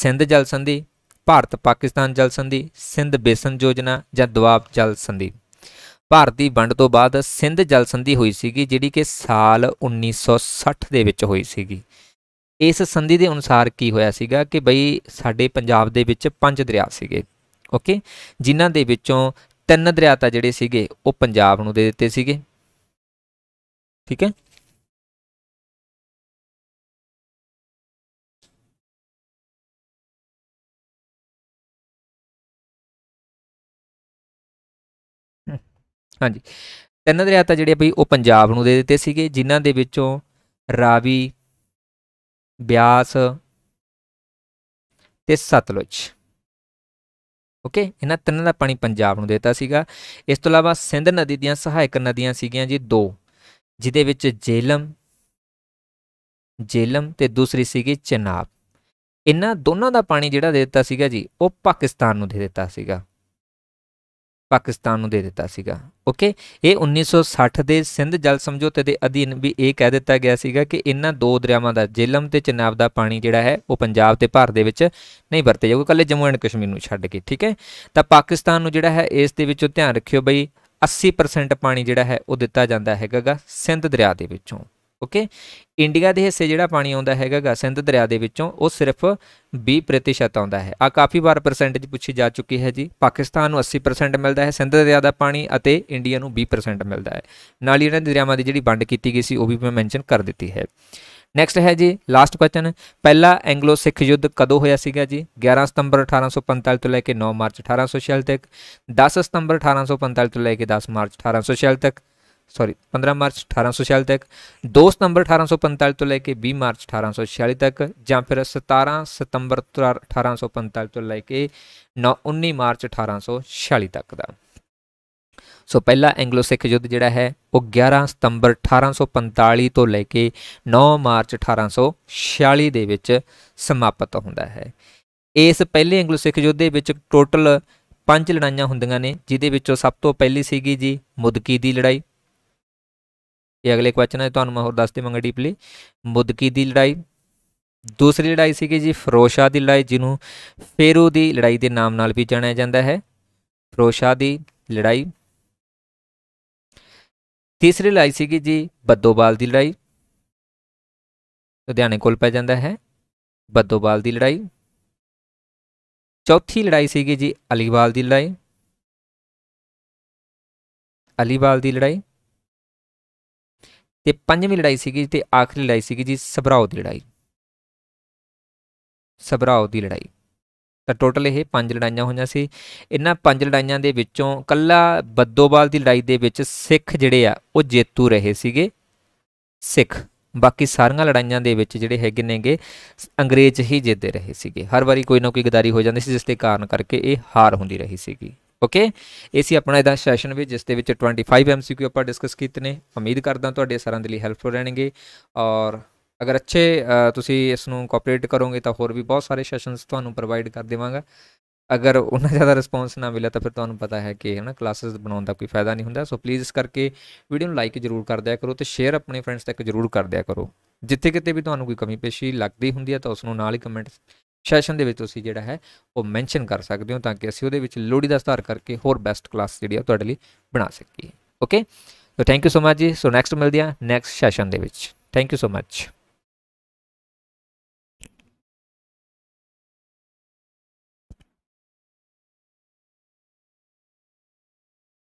ਸਿੰਧ ਜਲ ਸੰਧੀ ਭਾਰਤ ਪਾਕਿਸਤਾਨ ਜਲ ਸੰਧੀ ਸਿੰਧ ਬੇਸਨ ਯੋਜਨਾ ਜਾਂ ਦੁਆਬ ਜਲ ਸੰਧੀ ਭਾਰਤੀ ਵੰਡ ਤੋਂ ਬਾਅਦ ਸਿੰਧ ਜਲ ਸੰਧੀ ਹੋਈ ਸੀਗੀ ਜਿਹੜੀ ਕਿ ਸਾਲ 1960 ਦੇ ਵਿੱਚ ਹੋਈ ਸੀਗੀ ਇਸ ਸੰਧੀ ਦੇ ਅਨੁਸਾਰ ਕੀ ਹੋਇਆ ਸੀਗਾ ਕਿ ਬਈ ਸਾਡੇ ਪੰਜਾਬ ਦੇ ਵਿੱਚ ਪੰਜ ਦਰਿਆ ਸੀਗੇ ਓਕੇ ਜਿਨ੍ਹਾਂ ਦੇ ਵਿੱਚੋਂ ਤਿੰਨ ਦਰਿਆ ਤਾਂ ਜਿਹੜੇ ਸੀਗੇ ਉਹ ਪੰਜਾਬ ਨੂੰ ਦੇ ਦਿੱਤੇ ਸੀਗੇ ਠੀਕ ਹੈ ਹਾਂਜੀ ਤਿੰਨ ਦਰਿਆ ਤਾਂ ਜਿਹੜੇ ਬਈ ਉਹ ਪੰਜਾਬ ਨੂੰ ਦੇ ਦਿੱਤੇ ਸੀਗੇ ਜਿਨ੍ਹਾਂ ਦੇ ਵਿੱਚੋਂ ਰਾਵੀ ਬਿਆਸ ਤੇ ਸਤਲੁਜ ਓਕੇ ਇਹਨਾਂ ਤਿੰਨਾਂ ਦਾ ਪਾਣੀ ਪੰਜਾਬ ਨੂੰ ਦਿੱਤਾ ਸੀਗਾ ਇਸ ਤੋਂ ਇਲਾਵਾ ਸਿੰਧ ਨਦੀ ਦੀਆਂ ਸਹਾਇਕ ਨਦੀਆਂ ਸੀਗੀਆਂ ਜੀ ਦੋ ਜਿਦੇ ਵਿੱਚ ਜੇਲਮ ਜੇਲਮ ਤੇ ਦੂਸਰੀ ਸੀਗੀ ਚਨਾਬ ਇਹਨਾਂ ਦੋਨਾਂ ਦਾ ਪਾਣੀ ਜਿਹੜਾ ਦੇ ਦਿੱਤਾ ਸੀਗਾ ਜੀ ਉਹ ਪਾਕਿਸਤਾਨ ਨੂੰ ਦੇ ਦਿੱਤਾ ਸੀਗਾ ਪਾਕਿਸਤਾਨ ਨੂੰ ਦੇ ਦਿੱਤਾ ਸੀਗਾ ਓਕੇ ਇਹ 1960 ਦੇ ਸਿੰਧ ਜਲ ਸਮਝੌਤੇ ਦੇ ਅਧੀਨ ਵੀ ਇਹ ਕਹਿ ਦਿੱਤਾ ਗਿਆ ਸੀਗਾ ਕਿ ਇਹਨਾਂ ਦੋ ਦਰਿਆਵਾਂ ਦਾ ਜੇਲਮ ਤੇ ਚਨਾਬ ਦਾ ਪਾਣੀ ਜਿਹੜਾ ਹੈ ਉਹ ਪੰਜਾਬ ਤੇ ਭਾਰਤ ਦੇ ਵਿੱਚ ਨਹੀਂ ਵਰਤੇ ਜਾਊਗਾ ਕੱਲੇ ਜੰਮੂ ਐਂਡ ਕਸ਼ਮੀਰ ਨੂੰ ਛੱਡ ਕੇ ਠੀਕ ਹੈ ਤਾਂ ਪਾਕਿਸਤਾਨ ਨੂੰ ਜਿਹੜਾ ਹੈ ਇਸ ਦੇ ਵਿੱਚੋਂ ਧਿਆਨ ਰੱਖਿਓ ਬਈ 80% ਪਾਣੀ ਜਿਹੜਾ ਹੈ ਉਹ ਦਿੱਤਾ ਜਾਂਦਾ ਹੈਗਾਗਾ ਸਿੰਧ ਦਰਿਆ ਦੇ ਵਿੱਚੋਂ ਓਕੇ ਇੰਡੀਆ ਦੇ ਹਿੱਸੇ ਜਿਹੜਾ ਪਾਣੀ ਆਉਂਦਾ ਹੈਗਾਗਾ ਸਿੰਧ ਦਰਿਆ ਦੇ ਵਿੱਚੋਂ ਉਹ ਸਿਰਫ 20% ਆਉਂਦਾ ਹੈ ਆ ਕਾਫੀ ਵਾਰ ਪਰਸੈਂਟੇਜ ਪੁੱਛੀ ਜਾ ਚੁੱਕੀ ਹੈ ਜੀ ਪਾਕਿਸਤਾਨ ਨੂੰ 80% ਮਿਲਦਾ ਹੈ ਸਿੰਧ ਦਰਿਆ ਦਾ ਪਾਣੀ ਅਤੇ ਇੰਡੀਆ ਨੂੰ 20% ਮਿਲਦਾ ਹੈ ਨਾਲ ਹੀ ਇਹਨਾਂ ਦਰਿਆਵਾਂ ਦੀ ਜਿਹੜੀ ਵੰਡ ਕੀਤੀ ਗਈ ਸੀ ਉਹ ਵੀ ਮੈਂ ਮੈਂਸ਼ਨ ਕਰ ਦਿੱਤੀ ਹੈ ਨੈਕਸਟ ਹੈ ਜੀ ਲਾਸਟ ਕੁਐਸਚਨ ਪਹਿਲਾ ਐਂਗਲੋ ਸਿੱਖ ਯੁੱਧ ਕਦੋਂ ਹੋਇਆ ਸੀਗਾ ਜੀ 11 ਸਤੰਬਰ 1845 ਤੋਂ ਲੈ ਕੇ 9 ਮਾਰਚ 1846 ਤੱਕ 10 ਸਤੰਬਰ 1845 ਤੋਂ ਲੈ ਕੇ 10 ਮਾਰਚ 1846 ਤੱਕ सॉरी 15 मार्च 1846 तक 2 सितंबर 1845 ਤੋਂ ਲੈ ਕੇ 20 ਮਾਰਚ 1846 ਤੱਕ ਜਾਂ ਫਿਰ 17 ਸਤੰਬਰ 1845 ਤੋਂ ਲੈ ਕੇ 9 19 ਮਾਰਚ 1846 ਤੱਕ ਦਾ ਸੋ ਪਹਿਲਾ ਐਂਗਲੋ ਸਿੱਖ ਯੁੱਧ ਜਿਹੜਾ ਹੈ ਉਹ 11 ਸਤੰਬਰ 1845 ਤੋਂ ਲੈ ਕੇ 9 ਮਾਰਚ 1846 ਦੇ ਵਿੱਚ ਸਮਾਪਤ ਹੁੰਦਾ ਹੈ ਇਸ ਪਹਿਲੇ ਐਂਗਲੋ ਸਿੱਖ ਯੁੱਧ ਦੇ ਵਿੱਚ ਟੋਟਲ ਪੰਜ ਲੜਾਈਆਂ ਹੁੰਦੀਆਂ ਨੇ ਜਿਦੇ ਵਿੱਚੋਂ ਸਭ ਤੋਂ ਪਹਿਲੀ ਸੀਗੀ ਜੀ ਮੁਦਕੀ ਦੀ ਲੜਾਈ ਇਹ ਅਗਲੇ ਕੁਐਸਚਨ ਹੈ ਤੁਹਾਨੂੰ ਮੈਂ ਹੋਰ ਦੱਸ ਦੇਵਾਂਗਾ ਡੀਪਲੀ ਮੁਦਕੀ ਦੀ ਲੜਾਈ ਦੂਸਰੀ ਲੜਾਈ ਸੀਗੀ ਜੀ ਫਰੋਸ਼ਾ ਦੀ ਲੜਾਈ ਜਿਹਨੂੰ ਫੇਰੂ ਦੀ ਲੜਾਈ ਦੇ ਨਾਮ ਨਾਲ ਵੀ ਜਾਣਿਆ ਜਾਂਦਾ ਹੈ ਫਰੋਸ਼ਾ ਦੀ ਲੜਾਈ ਤੀਸਰੀ ਲੜਾਈ ਸੀਗੀ ਜੀ ਬੱਦੋਬਾਲ ਦੀ ਲੜਾਈ ਲੁਧਿਆਣੇ ਕੋਲ ਪੈ ਜਾਂਦਾ ਹੈ ਬੱਦੋਬਾਲ ਦੀ ਲੜਾਈ ਚੌਥੀ ਲੜਾਈ ਸੀਗੀ ਜੀ ਅਲੀਵਾਲ ਦੀ ਲੜਾਈ ਅਲੀਵਾਲ ਦੀ ਲੜਾਈ ਤੇ ਪੰਜਵੀਂ ਲੜਾਈ ਸੀਗੀ ਤੇ ਆਖਰੀ ਲੜਾਈ ਸੀਗੀ ਜੀ ਸਬਰਾਓ ਦੀ ਲੜਾਈ ਸਬਰਾਓ ਦੀ ਲੜਾਈ ਤਾਂ ਟੋਟਲ ਇਹ ਪੰਜ ਲੜਾਈਆਂ ਹੋਈਆਂ ਸੀ ਇਹਨਾਂ ਪੰਜ ਲੜਾਈਆਂ ਦੇ ਵਿੱਚੋਂ ਕੱਲਾ ਬੱਦੋਬਾਲ ਦੀ ਲੜਾਈ ਦੇ ਵਿੱਚ ਸਿੱਖ ਜਿਹੜੇ ਆ ਉਹ ਜੇਤੂ ਰਹੇ ਸੀਗੇ ਸਿੱਖ ਬਾਕੀ ਸਾਰੀਆਂ ਲੜਾਈਆਂ ਦੇ ਵਿੱਚ ਜਿਹੜੇ ਹੈਗੇ ਨੇਗੇ ਅੰਗਰੇਜ਼ ਹੀ ਜਿੱਤਦੇ ਰਹੇ ਸੀਗੇ ਹਰ ਵਾਰੀ ਕੋਈ ਨਾ ਕੋਈ ਗਦਾਰੀ ਹੋ ਜਾਂਦੀ ਸੀ ਜਿਸ ਦੇ ਕਾਰਨ ਕਰਕੇ ਇਹ ਹਾਰ ਹੁੰਦੀ ਰਹੀ ਸੀਗੀ ਓਕੇ ਇਹ ਸੀ ਆਪਣਾ ਇਹਦਾ ਸੈਸ਼ਨ ਵੀ ਜਿਸ ਦੇ ਵਿੱਚ 25 ਐਮਸੀਕਿਊ ਆਪਾਂ ਡਿਸਕਸ ਕੀਤੇ ਨੇ ਉਮੀਦ ਕਰਦਾ ਤੁਹਾਡੇ ਸਾਰਿਆਂ ਦੇ ਲਈ ਹੈਲਪਫੁਲ ਰਹਿਣਗੇ ਔਰ ਅਗਰ ਅੱਛੇ ਤੁਸੀਂ ਇਸ ਨੂੰ ਕੋਆਪਰੇਟ ਕਰੋਗੇ ਤਾਂ ਹੋਰ ਵੀ ਬਹੁਤ ਸਾਰੇ ਸੈਸ਼ਨਸ ਤੁਹਾਨੂੰ ਪ੍ਰੋਵਾਈਡ ਕਰ ਦੇਵਾਂਗਾ ਅਗਰ ਉਹਨਾਂ ਜ਼ਿਆਦਾ ਰਿਸਪੌਂਸ ਨਾ ਮਿਲਿਆ ਤਾਂ ਫਿਰ ਤੁਹਾਨੂੰ ਪਤਾ ਹੈ ਕਿ ਹਨਾ ਕਲਾਸਸ ਬਣਾਉਣ ਦਾ ਕੋਈ ਫਾਇਦਾ ਨਹੀਂ ਹੁੰਦਾ ਸੋ ਪਲੀਜ਼ ਇਸ ਕਰਕੇ ਵੀਡੀਓ ਨੂੰ ਲਾਈਕ ਜ਼ਰੂਰ ਕਰ ਦਿਆ ਕਰੋ ਤੇ ਸ਼ੇਅਰ ਆਪਣੇ ਫਰੈਂਡਸ ਤੱਕ ਜ਼ਰੂਰ ਕਰ ਦਿਆ ਕਰੋ ਜਿੱਥੇ ਕਿਤੇ ਵੀ ਤੁਹਾਨੂੰ ਕੋਈ ਕਮੀ ਪੇਸ਼ੀ ਲੱਗਦੀ ਹੁੰਦੀ ਹੈ ਤਾਂ ਉਸ ਨੂੰ ਨਾਲ ਹੀ ਕਮੈਂਟ ਸੈਸ਼ਨ ਦੇ ਵਿੱਚ ਤੁਸੀਂ ਜਿਹੜਾ ਹੈ ਉਹ ਮੈਂਸ਼ਨ ਕਰ ਸਕਦੇ ਹੋ ਤਾਂ ਕਿ ਅਸੀਂ ਉਹਦੇ ਵਿੱਚ ਲੋੜੀ ਦਾ ਸੁਧਾਰ ਕਰਕੇ ਹੋਰ ਬੈਸਟ ਕਲਾਸ ਜਿਹੜੀ ਆ ਤੁਹਾਡੇ ਲਈ ਬਣਾ ਸਕੀਏ okay so thank you so much ਜੀ ਸੋ ਨੈਕਸਟ ਮਿਲਦੇ ਆ ਨੈਕਸਟ ਸੈਸ਼ਨ ਦੇ ਵਿੱਚ ਥੈਂਕ ਯੂ ਸੋ ਮਚ